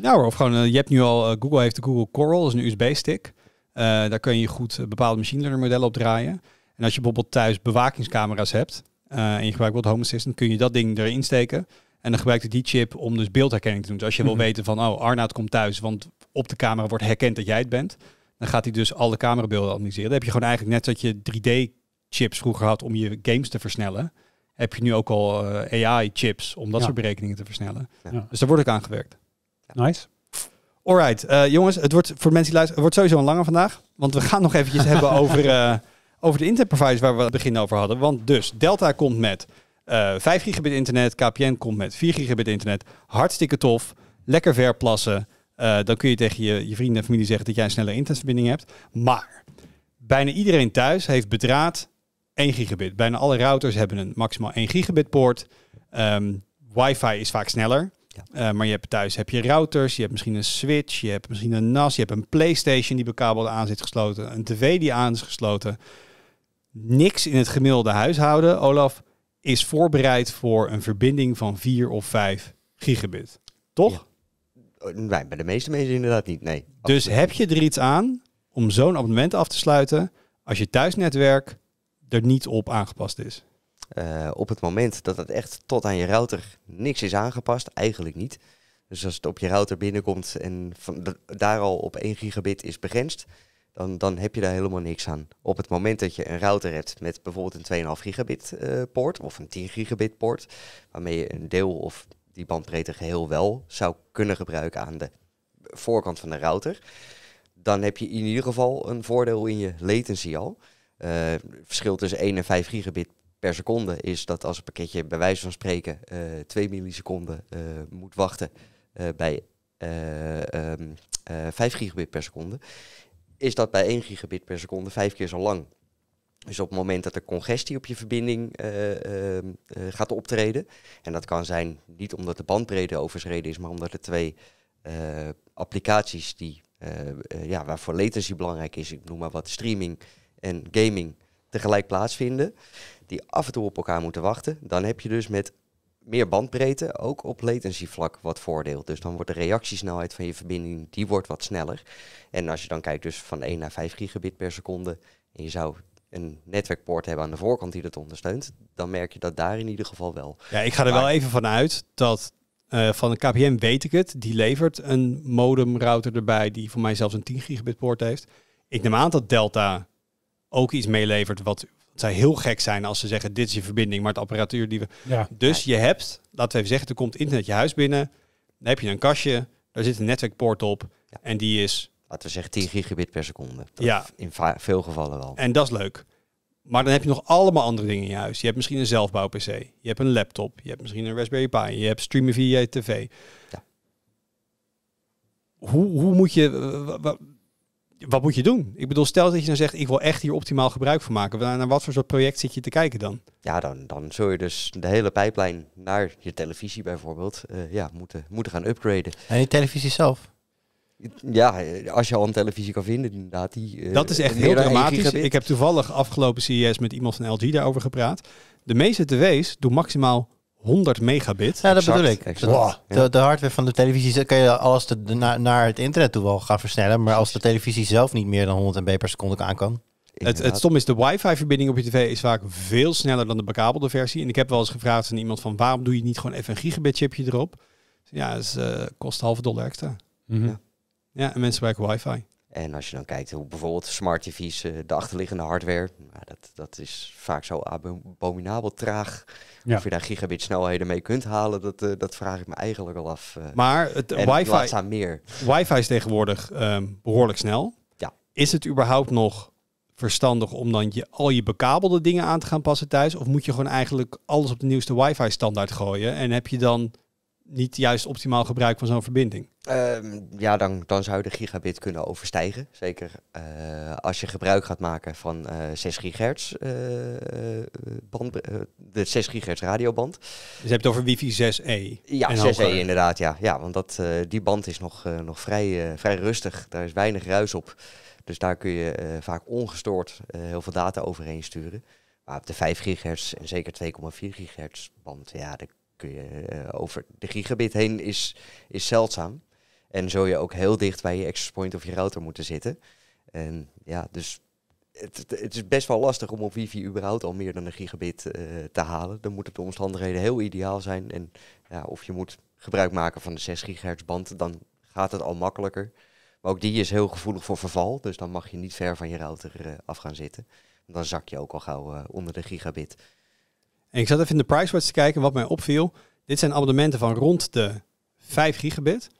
nou of gewoon, eh, je hebt nu al, eh, Google heeft de Google Coral, dat is een USB-stick. Eh, daar kun je goed bepaalde machine learning modellen op draaien. En als je bijvoorbeeld thuis bewakingscamera's hebt en je gebruikt wat Home Assistant, kun je dat ding erin steken. En dan gebruikt hij die chip om dus beeldherkenning te doen. Dus als je wil mhm. weten van, oh, Arnaud komt thuis, want op de camera wordt herkend dat jij het bent. Dan gaat hij dus alle camerabeelden analyseren. Dan heb je gewoon eigenlijk net dat je 3D-chips vroeger had om je games te versnellen. Heb je nu ook al AI-chips om dat soort berekeningen te versnellen. Ja. Dus daar wordt ook aan gewerkt. Nice. Alright, eh, jongens, het wordt voor mensen die luisteren, het wordt sowieso een lange vandaag. Want we gaan nog eventjes hebben over, eh, over de internetproviders waar we het begin over hadden. Want dus, Delta komt met uh, eh, 5 gigabit internet, KPN komt met 4 gigabit internet. Hartstikke tof, lekker verplassen. plassen. dan kun je tegen je, je vrienden en familie zeggen dat jij een snelle internetverbinding hebt. Maar bijna iedereen thuis heeft bedraad 1 gigabit. Bijna alle routers hebben een maximaal 1 gigabit poort. Um, wifi is vaak sneller. Eh, maar je hebt thuis heb je routers, je hebt misschien een switch, je hebt misschien een NAS, je hebt een PlayStation die bekabelde aan zit gesloten, een tv die aan is gesloten. Niks in het gemiddelde huishouden, Olaf, is voorbereid voor een verbinding van 4 of 5 gigabit. Toch? Ja. Oh, bij de meeste mensen inderdaad niet, nee. Dus heb je er iets aan om zo'n abonnement af te sluiten als je thuisnetwerk er niet op aangepast is? Eh, op het moment dat het echt tot aan je router niks is aangepast, eigenlijk niet. Dus als het op je router binnenkomt en van daar al op 1 gigabit is begrensd, dan, dan heb je daar helemaal niks aan. Op het moment dat je een router hebt met bijvoorbeeld een 2,5 gigabit uh, poort of een 10 gigabit poort, waarmee je een deel of die bandbreedte geheel wel zou kunnen gebruiken aan de voorkant van de router, dan heb je in ieder geval een voordeel in je latency al. Uh, eh, het verschil tussen 1 en 5 gigabit per seconde is dat als een pakketje bij wijze van spreken uh, eh, 2 milliseconden eh, moet wachten eh, bij um, ehm, 5 gigabit per seconde, is dat bij 1 gigabit per seconde 5 keer zo lang. Dus op het moment dat er congestie op je verbinding ehm, gaat optreden, en dat kan zijn niet omdat de bandbreedte overschreden is, maar omdat er twee applicaties die, ja, waarvoor latency belangrijk is, ik noem maar wat streaming en gaming, tegelijk plaatsvinden, die af en toe op elkaar moeten wachten. Dan heb je dus met meer bandbreedte ook op latency vlak wat voordeel. Dus dan wordt de reactiesnelheid van je verbinding die wordt wat sneller. En als je dan kijkt dus van 1 naar 5 gigabit per seconde en je zou een netwerkpoort hebben aan de voorkant die dat ondersteunt, dan merk je dat daar in ieder geval wel. Ja, ik ga er wel even vanuit dat eh, van de KPM weet ik het, die levert een modemrouter erbij die voor mij zelfs een 10 gigabit poort heeft. Ik neem aan dat Delta ook iets meelevert wat zou heel gek zijn als ze zeggen: dit is je verbinding, maar het apparatuur die we. Dus je hebt, laten we even zeggen, er komt internet je huis binnen. Dan heb je een kastje, daar zit een netwerkpoort op. En die is. Laten we zeggen 10 gigabit per seconde. ja. In veel gevallen wel. En dat is leuk. Maar dan heb je nog allemaal andere dingen in je huis. Je hebt misschien een zelfbouw-PC. Je hebt een laptop. Je hebt misschien een Raspberry Pi. Je hebt streamen via je tv. Ja. Hoe, hoe moet je wat moet je doen? Ik bedoel, stel dat je dan zegt, ik wil echt hier optimaal gebruik van maken. Naar wat voor soort project zit je te kijken dan? Ja, dan, dan zul je dus de hele pijplijn naar je televisie bijvoorbeeld eh, ja, moeten, moeten gaan upgraden. En je televisie zelf? Ja, als je al een televisie kan vinden, inderdaad. Die, eh, dat is echt heel dramatisch. Ik heb toevallig afgelopen CES met iemand van LG daarover gepraat. De meeste tv's doen maximaal 100 megabit. Ja, dat bedoel ik. de, de, hardware van de televisie kan je alles de naar, naar het internet toe wel gaan versnellen. Maar als de televisie zelf niet meer dan 100 MB per seconde aan kan. Het, het stom is, de wifi-verbinding op je tv is vaak veel sneller dan de bekabelde versie. En ik heb wel eens gevraagd aan iemand van waarom doe je niet gewoon even een gigabit-chipje erop? Ja, ze eh, kost halve dollar extra. Mhm. ja. ja, en mensen werken wifi. En als je dan kijkt hoe bijvoorbeeld smart TV's, eh, de achterliggende hardware, nou, dat, dat is vaak zo abominabel traag. Ja. Of je daar gigabit snelheden mee kunt halen, dat, eh, dat vraag ik me eigenlijk al af. Eh. maar het wifi, meer. wifi is tegenwoordig ehm, behoorlijk snel. Ja. Is het überhaupt nog verstandig om dan je, al je bekabelde dingen aan te gaan passen thuis? Of moet je gewoon eigenlijk alles op de nieuwste wifi standaard gooien? En heb je dan niet juist optimaal gebruik van zo'n verbinding? Ehm, ja, dan, dan zou de gigabit kunnen overstijgen. Zeker eh, als je gebruik gaat maken van uh, eh, 6 gigahertz eh, band, de 6 gigahertz radioband. Dus je hebt het over wifi 6E? Ja, 6E inderdaad. Ja. ja, want dat, die band is nog, nog vrij, vrij rustig. Daar is weinig ruis op. Dus daar kun je vaak ongestoord heel veel data overheen sturen. Maar op de 5 gigahertz en zeker 2,4 gigahertz band, ja, de kun je eh, over de gigabit heen is, is zeldzaam. En zul je ook heel dicht bij je access point of je router moeten zitten. En ja, dus het, het is best wel lastig om op wifi überhaupt al meer dan een gigabit eh, te halen. Dan moeten de omstandigheden heel ideaal zijn. En ja, of je moet gebruik maken van de 6 gigahertz band, dan gaat het al makkelijker. Maar ook die is heel gevoelig voor verval. Dus dan mag je niet ver van je router eh, af gaan zitten. Dan zak je ook al gauw onder de gigabit. En ik zat even in de pricewatch te kijken wat mij opviel. Dit zijn abonnementen van rond de 5 gigabit.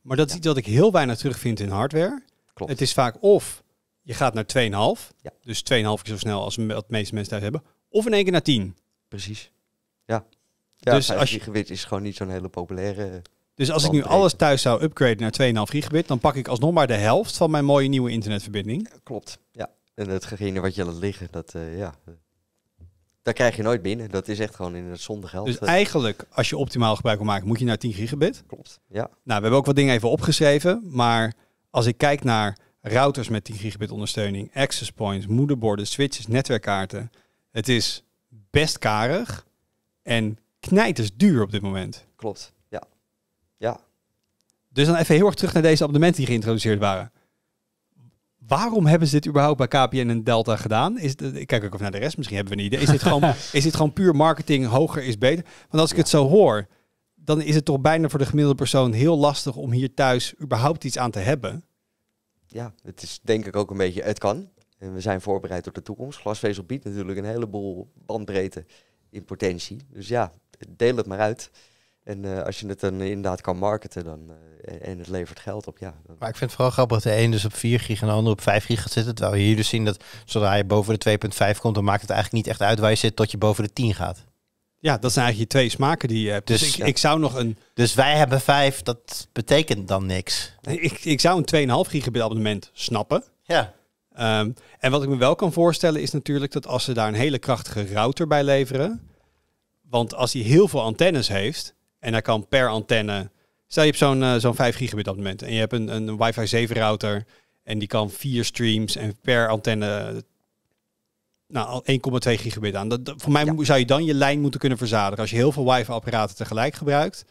Maar dat is iets wat ik heel weinig terugvind in hardware. Klopt. Het is vaak of je gaat naar 2,5. Dus 2,5 keer zo snel als wat de meeste mensen thuis hebben. Of in één keer naar 10. Precies. Ja. ja dus 5 als je gigabit is gewoon niet zo'n hele populaire. Dus als ik nu alles thuis zou upgraden naar 2,5 gigabit, dan pak ik alsnog maar de helft van mijn mooie nieuwe internetverbinding. Klopt. Ja. En het wat je laat liggen, dat eh, ja. Daar krijg je nooit binnen. Dat is echt gewoon in het zonde geld. Dus eigenlijk, als je optimaal gebruik wil maken, moet je naar 10 gigabit. Klopt, ja. Nou, we hebben ook wat dingen even opgeschreven. Maar als ik kijk naar routers met 10 gigabit ondersteuning, access points, moederborden, switches, netwerkkaarten. Het is best karig en knijt is duur op dit moment. Klopt, ja. Ja. Dus dan even heel erg terug naar deze abonnementen die geïntroduceerd waren. Waarom hebben ze dit überhaupt bij KPN en Delta gedaan? Is ik kijk ook even naar de rest, misschien hebben we een idee. Is dit, gewoon, is dit gewoon puur marketing, hoger is beter? Want als ik het zo hoor, dan is het toch bijna voor de gemiddelde persoon heel lastig om hier thuis überhaupt iets aan te hebben. Ja, het is denk ik ook een beetje, het kan. En we zijn voorbereid op de toekomst. Glasvezel biedt natuurlijk een heleboel bandbreedte in potentie. Dus ja, deel het maar uit. En eh, als je het dan inderdaad kan marketen dan, eh, en het levert geld op, ja. Maar ik vind het vooral grappig dat de een dus op 4 gig en de andere op 5 gig zit. zitten. Terwijl we hier dus zien dat zodra je boven de 2.5 komt, dan maakt het eigenlijk niet echt uit waar je zit tot je boven de 10 gaat. Ja, dat zijn eigenlijk je twee smaken die je hebt. Dus, dus ik, ik, zou nog een... Dus wij hebben 5, dat betekent dan niks. Ik, ik zou een 2,5 gigabit abonnement snappen. Ja. Ehm, en wat ik me wel kan voorstellen is natuurlijk dat als ze daar een hele krachtige router bij leveren... Want als hij heel veel antennes heeft, en hij kan per antenne. Stel je hebt zo'n eh, zo'n 5 gigabit moment en je hebt een, een wifi 7 router en die kan vier streams en per antenne nou, 1,2 gigabit aan. Dat, voor mij zou je dan je lijn moeten kunnen verzadigen. Als je heel veel wifi-apparaten tegelijk gebruikt,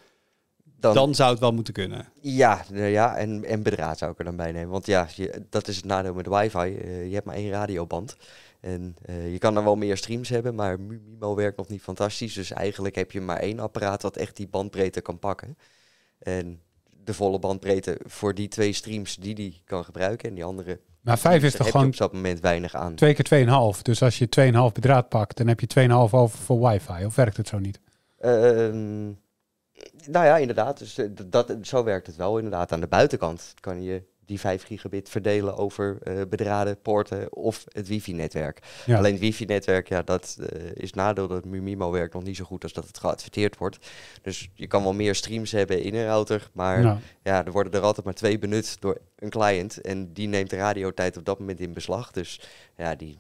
dan, dan, zou het wel moeten kunnen. Ja, nou ja en, en bedraad zou ik er dan bij nemen. Want ja, je, dat is het nadeel met wifi. Eh, je hebt maar één radioband. En eh, je kan dan wel meer streams hebben, maar Mimo werkt nog niet fantastisch. Dus eigenlijk heb je maar één apparaat dat echt die bandbreedte kan pakken. En de volle bandbreedte voor die twee streams die die kan gebruiken. En die andere maar vijf is toch gewoon op dat moment weinig aan. Twee keer 2,5. Dus als je 2,5 bedraad pakt, dan heb je 2,5 over voor wifi. Of werkt het zo niet? Ehm, nou ja, inderdaad. Dus eh, dat, zo werkt het wel inderdaad. Aan de buitenkant kan je die 5 gigabit verdelen over uh, bedraden, poorten of het wifi-netwerk. Alleen het wifi-netwerk, ja, dat eh, is nadeel dat Mumimo werkt nog niet zo goed als dat het geadverteerd wordt. Dus je kan wel meer streams hebben in een router, maar nou. ja, er worden er altijd maar twee benut door een client. En die neemt de radiotijd op dat moment in beslag. Dus ja, die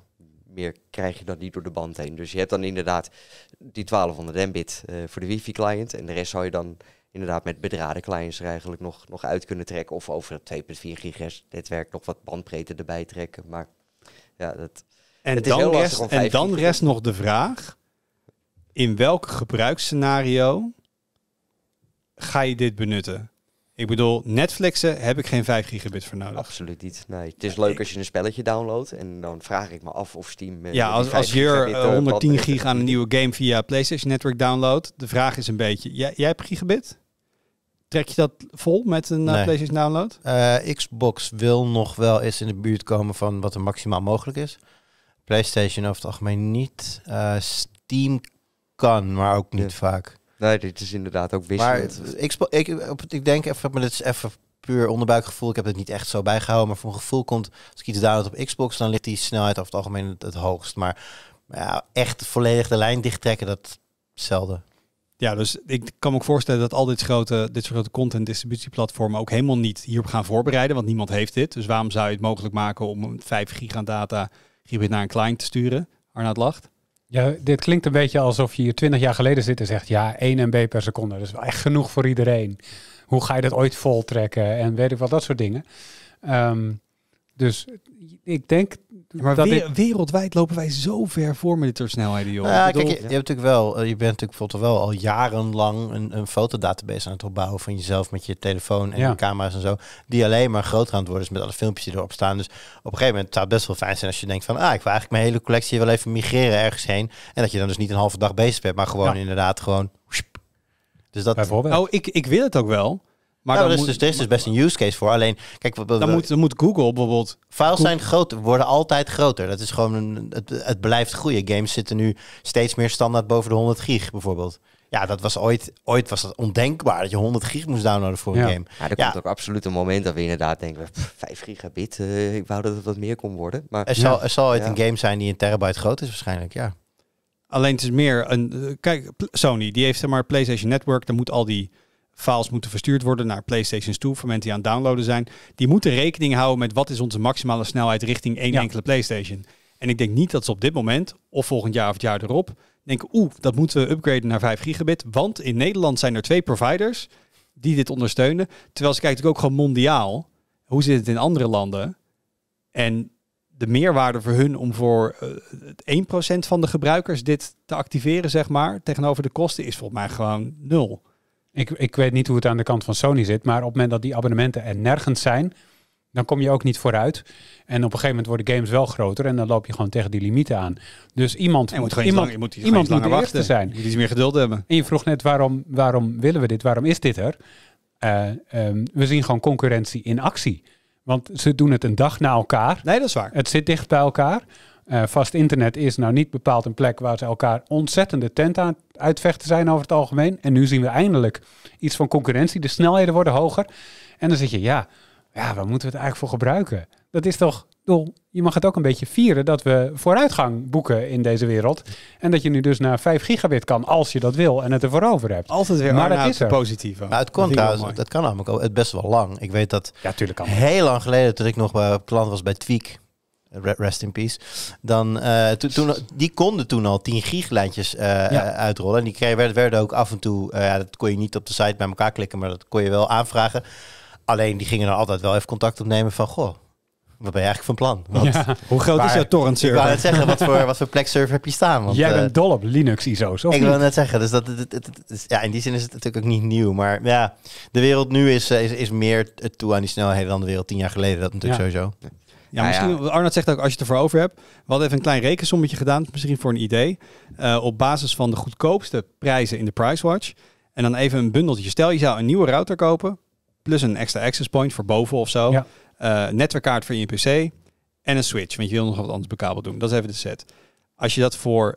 meer krijg je dan niet door de band heen. Dus je hebt dan inderdaad die 1200 Mbit uh, voor de wifi-client en de rest zou je dan inderdaad met bedraden clients er eigenlijk nog, nog uit kunnen trekken. Of over het 2,4 gigahertz netwerk nog wat bandbreedte erbij trekken. Maar ja, dat en dan heel rest, En dan rest nog de vraag, in welk gebruiksscenario ga je dit benutten? Ik bedoel, Netflixen heb ik geen 5 gigabit voor nodig. Absoluut niet. Nee, het is leuk als je een spelletje downloadt. En dan vraag ik me af of Steam. Eh, ja, als, je 110 eh, eh, gig aan een nieuwe game via PlayStation Network downloadt. De vraag is een beetje: jij, jij hebt gigabit? Trek je dat vol met een eh, PlayStation download? Eh, Xbox wil nog wel eens in de buurt komen van wat er maximaal mogelijk is. PlayStation over het algemeen niet. Eh, Steam kan, maar ook niet vaak. Nee, dit is inderdaad ook wisselend. ik, ik, ik denk even, maar dit is even puur onderbuikgevoel. Ik heb het niet echt zo bijgehouden, maar van mijn gevoel komt als ik iets download op Xbox, dan ligt die snelheid over het algemeen het, hoogst. Maar, ja, echt volledig de lijn dichttrekken, dat zelden. Ja, dus ik kan me ook voorstellen dat al dit, grote, dit soort content distributieplatformen ook helemaal niet hierop gaan voorbereiden, want niemand heeft dit. Dus waarom zou je het mogelijk maken om 5 gigadata data naar een client te sturen? Arnaud lacht. Ja, dit klinkt een beetje alsof je hier 20 jaar geleden zit en zegt, ja, 1 MB per seconde, dat is wel echt genoeg voor iedereen. Hoe ga je dat ooit voltrekken en weet ik wat, dat soort dingen. Ehm, dus ik denk maar wereldwijd lopen wij zo ver voor met de snelheden, joh. Ja, kijk, je, hebt natuurlijk wel, eh, je bent natuurlijk bijvoorbeeld wel al jarenlang een, een fotodatabase aan het opbouwen van jezelf met je telefoon en ja. camera's en zo. Die alleen maar groter aan het worden is met alle filmpjes die erop staan. Dus op een gegeven moment zou het best wel fijn zijn als je denkt van, ah, ik wil eigenlijk mijn hele collectie wel even migreren ergens heen. En dat je dan dus niet een halve dag bezig bent, maar gewoon inderdaad gewoon... Dus dat... Oh, ik, ik wil het ook wel. Maar dat is dus, is dus best een use case voor. Alleen, kijk, dan, moet, dan moet Google bijvoorbeeld. Files zijn groter, worden altijd groter. Dat is gewoon een, het, het blijft groeien. Games zitten nu steeds meer standaard boven de 100 gig bijvoorbeeld. Ja, dat was ooit, ooit was dat ondenkbaar dat je 100 gig moest downloaden voor een game. Ja, er komt ook absoluut een moment dat we inderdaad denken, pff, 5 gigabit, eh, ik wou dat het wat meer kon worden. Maar, zal, er zal ooit een game zijn die een terabyte groot is waarschijnlijk, ja. Alleen het is meer een. Eh, kijk, Sony die heeft zeg maar PlayStation Network. Dan moet al die files moeten verstuurd worden naar PlayStations toe voor mensen die aan het downloaden zijn. Die moeten rekening houden met wat is onze maximale snelheid richting één enkele PlayStation. En ik denk niet dat ze op dit moment, of volgend jaar of het jaar erop, denken, oeh, dat moeten we upgraden naar 5 gigabit. Want in Nederland zijn er twee providers die dit ondersteunen. Terwijl ze kijken ook gewoon mondiaal, hoe zit het in andere landen? En de meerwaarde voor hun om voor eh, het 1% van de gebruikers dit te activeren, zeg maar, tegenover de kosten is volgens mij gewoon nul. Ik, ik weet niet hoe het aan de kant van Sony zit, maar op het moment dat die abonnementen er nergens zijn, dan kom je ook niet vooruit. En op een gegeven moment worden games wel groter en dan loop je gewoon tegen die limieten aan. Dus iemand moet, iemand, lang, je moet langer wachten. zijn. Je moet iets meer geduld hebben. En je vroeg net waarom, waarom willen we dit? Waarom is dit er? Eh, ehm, we zien gewoon concurrentie in actie. Want ze doen het een dag na elkaar. Nee, dat is waar. Het zit dicht bij elkaar. Eh, vast internet is nou niet bepaald een plek waar ze elkaar ontzettende tent aan uitvechten zijn over het algemeen. En nu zien we eindelijk iets van concurrentie. De snelheden worden hoger. En dan zeg je, ja, ja waar moeten we het eigenlijk voor gebruiken? Dat is toch, je mag het ook een beetje vieren dat we vooruitgang boeken in deze wereld. En dat je nu dus naar 5 gigabit kan als je dat wil en het ervoor over hebt. Altijd weer maar dat is positief. Maar het kon dat trouwens, dat kan namelijk ook best wel lang. Ik weet dat ja, tuurlijk kan heel lang geleden, toen ik nog klant eh, was bij Tweek rest in peace. Dan, eh, toen, die konden toen al 10 gieglijntjes uh, eh, eh, uitrollen. En die kreeg, werden, ook af en toe, ja, dat kon je niet op de site bij elkaar klikken, maar dat kon je wel aanvragen. Alleen die gingen dan altijd wel even contact opnemen van, goh, wat ben je eigenlijk van plan? Hoe groot is jouw torrent server? Ik wou net zeggen, wat voor, wat voor plek server heb je staan? Want, Jij bent dol op Linux ISO. Ik wil net zeggen, dus dat, ja, in die zin is het natuurlijk ook niet nieuw. Maar ja, de wereld nu is, is, is meer toe aan die snelheden dan de wereld tien jaar geleden. Dat natuurlijk sowieso. Nou ja, misschien, ja. zegt ook, als je het ervoor over hebt. We hadden even een klein rekensommetje gedaan, misschien voor een idee. Eh, op basis van de goedkoopste prijzen in de Pricewatch. En dan even een bundeltje. Stel, je zou een nieuwe router kopen. Plus een extra access point voor boven of zo. Ja. Eh, netwerkkaart voor je PC. En een switch, want je wil nog wat anders bekabeld doen. Dat is even de set. Als je dat voor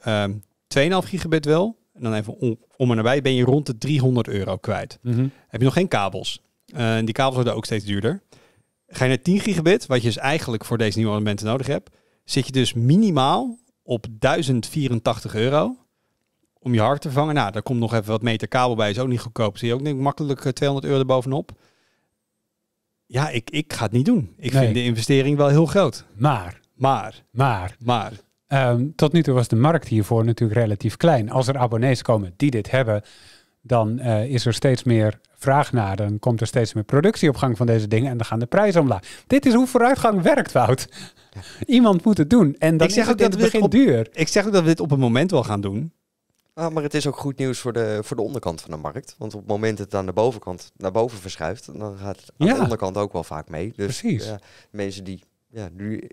2,5 ehm, gigabit wil, en dan even om, om en nabij, ben je rond de 300 euro kwijt. Mhm. Heb je nog geen kabels. Eh, die kabels worden ook steeds duurder. Ga je naar 10 gigabit, wat je dus eigenlijk voor deze nieuwe elementen nodig hebt, zit je dus minimaal op 1084 euro om je hart te vangen. Nou, daar komt nog even wat meter kabel bij, is ook niet goedkoop. Zie je ook denk ik, makkelijk 200 eh, euro erbovenop. Ja, ik, ik ga het niet doen. Ik vind de investering wel heel groot. Maar. Maar. Maar. Maar. Um, tot nu toe was de markt hiervoor natuurlijk relatief klein. Als er abonnees komen die dit hebben, dan eh, is er steeds meer vraag naar. Dan komt er steeds meer productie op gang van deze dingen en dan gaan de prijzen omlaag. Dit is hoe vooruitgang werkt, Wout. Iemand moet het doen. En dan ik zeg ook dat het begin duur. Ik zeg ook dat we dit op een moment wel gaan doen. Ah, maar het is ook goed nieuws voor de, voor de onderkant van de markt. Want op het moment dat het aan de bovenkant naar boven verschuift, dan gaat het aan de onderkant ook wel vaak mee. Dus Precies. Ja, mensen die ja, nu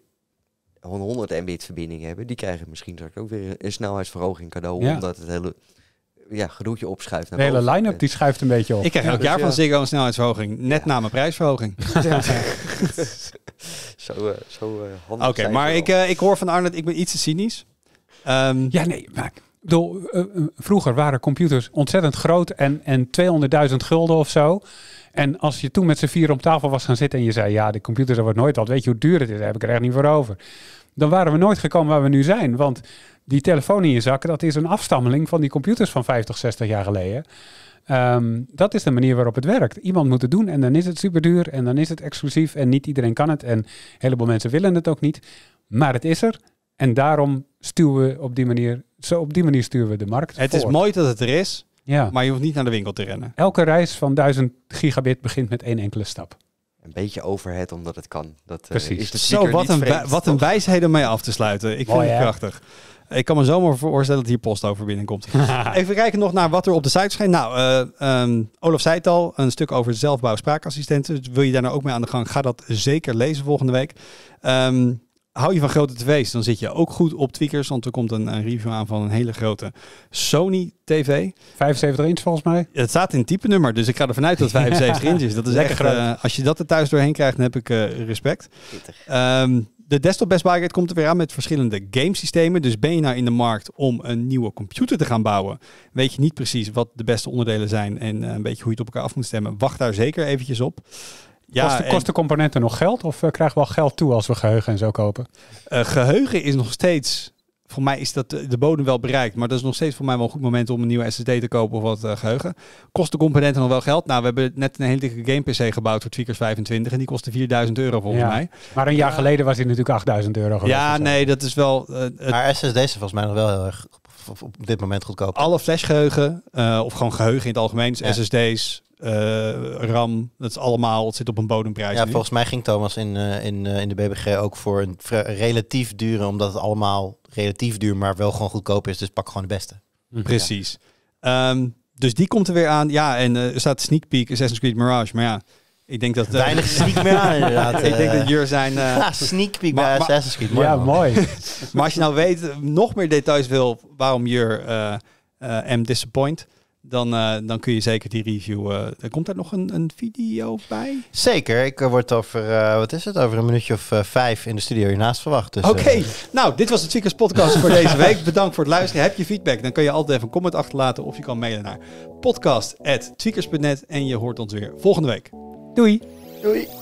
100 mbit verbinding hebben, die krijgen misschien ook weer een snelheidsverhoging cadeau. Omdat het hele ja, gedoetje opschuift. Naar de hele line-up die schuift een beetje op. Ik krijg elk dus jaar van Ziggo een snelheidsverhoging. Net na mijn prijsverhoging. zo eh, eh, handig Oké, maar ik, eh, ik hoor van Arnold, ik ben iets te cynisch. Um, ja, nee, maar... doel vroeger waren computers ontzettend groot en, en 200.000 gulden of zo. En als je toen met z'n vier om tafel was gaan zitten en je zei: Ja, de computer dat wordt nooit wat. Weet je hoe duur het is? Daar heb ik er echt niet voor over. Dan waren we nooit gekomen waar we nu zijn. Want die telefoon in je zak, dat is een afstammeling van die computers van 50, 60 jaar geleden. Ehm, dat is de manier waarop het werkt. Iemand moet het doen en dan is het super duur en dan is het exclusief en niet iedereen kan het en een heleboel mensen willen het ook niet. Maar het is er en daarom stuwen we op die manier, zo op die manier sturen we de markt. Het is mooi dat het er is, ja. maar je hoeft niet naar de winkel te rennen. Elke reis van 1000 gigabit begint met één enkele stap. Een beetje overhead omdat het kan. Dat, eh, Precies. Zo, wat een, wat een wijsheid om mee af te sluiten. Ik vind het krachtig. Ik kan me zomaar voorstellen dat hier post over binnenkomt. Even kijken nog naar wat er op de site schijnt. Nou, eh, ehm, Olaf zei het al, een stuk over zelfbouw spraakassistenten. Dus wil je daar nou ook mee aan de gang? Ga dat zeker lezen volgende week. Um, hou je van grote tv's, dan zit je ook goed op tweakers. Want er komt een, review aan van een hele grote Sony TV. 75 inch volgens mij. Het staat in type nummer, dus ik ga ervan uit dat 75 inch is. Dat is Lekker echt, eh, als je dat er thuis doorheen krijgt, dan heb ik eh, respect. De desktop Best komt er weer aan met verschillende gamesystemen. Dus ben je nou in de markt om een nieuwe computer te gaan bouwen, weet je niet precies wat de beste onderdelen zijn en eh, een beetje hoe je het op elkaar af moet stemmen. Wacht daar zeker eventjes op. kosten, componenten nog geld of eh, krijgen we al geld toe als we geheugen en zo kopen? Eh, geheugen is nog steeds voor mij is dat de bodem wel bereikt. Maar dat is nog steeds voor mij wel een goed moment om een nieuwe SSD te kopen of wat eh, geheugen. Kost de componenten nog wel geld? Nou, we hebben net een hele dikke game PC gebouwd voor Tweakers 25 en die kostte 4000 euro volgens mij. Maar een jaar geleden was die natuurlijk 8000 euro. ja, nee, dat is wel. Eh, maar SSD's zijn volgens mij nog wel heel erg op, dit moment goedkoop. Alle flashgeheugen uh, of gewoon geheugen in het algemeen, SSD's, eh, RAM, dat is allemaal, het zit op een bodemprijs. Ja, volgens mij ging Thomas in, eh, in, eh, in de BBG ook voor een relatief dure, omdat het allemaal relatief duur, maar wel gewoon goedkoop is. Dus pak gewoon de beste. Mhm. Precies. Ehm, dus die komt er weer aan. Ja, en er staat sneak peek Assassin's Creed Mirage. Maar ja, ik denk dat... Weinig sneak meer aan, inderdaad. ik denk dat jullie zijn... Uh, sneak peek bij Assassin's Creed. Mooi, ja, mooi. maar als je nou weet, nog meer details wil waarom je uh, M disappoint... Dan, eh, dan kun je zeker die review. Uh, komt daar nog een, een video bij? Zeker. Ik eh, word over, wat is het, over een minuutje of vijf in de studio hiernaast verwacht. Dus, Oké, nou, dit was het Ziekers Podcast voor deze week. Bedankt voor het luisteren. Heb je feedback? Dan kun je altijd even een comment achterlaten. Of je kan mailen naar podcast.tweakers.net. En je hoort ons weer volgende week. Doei. Doei.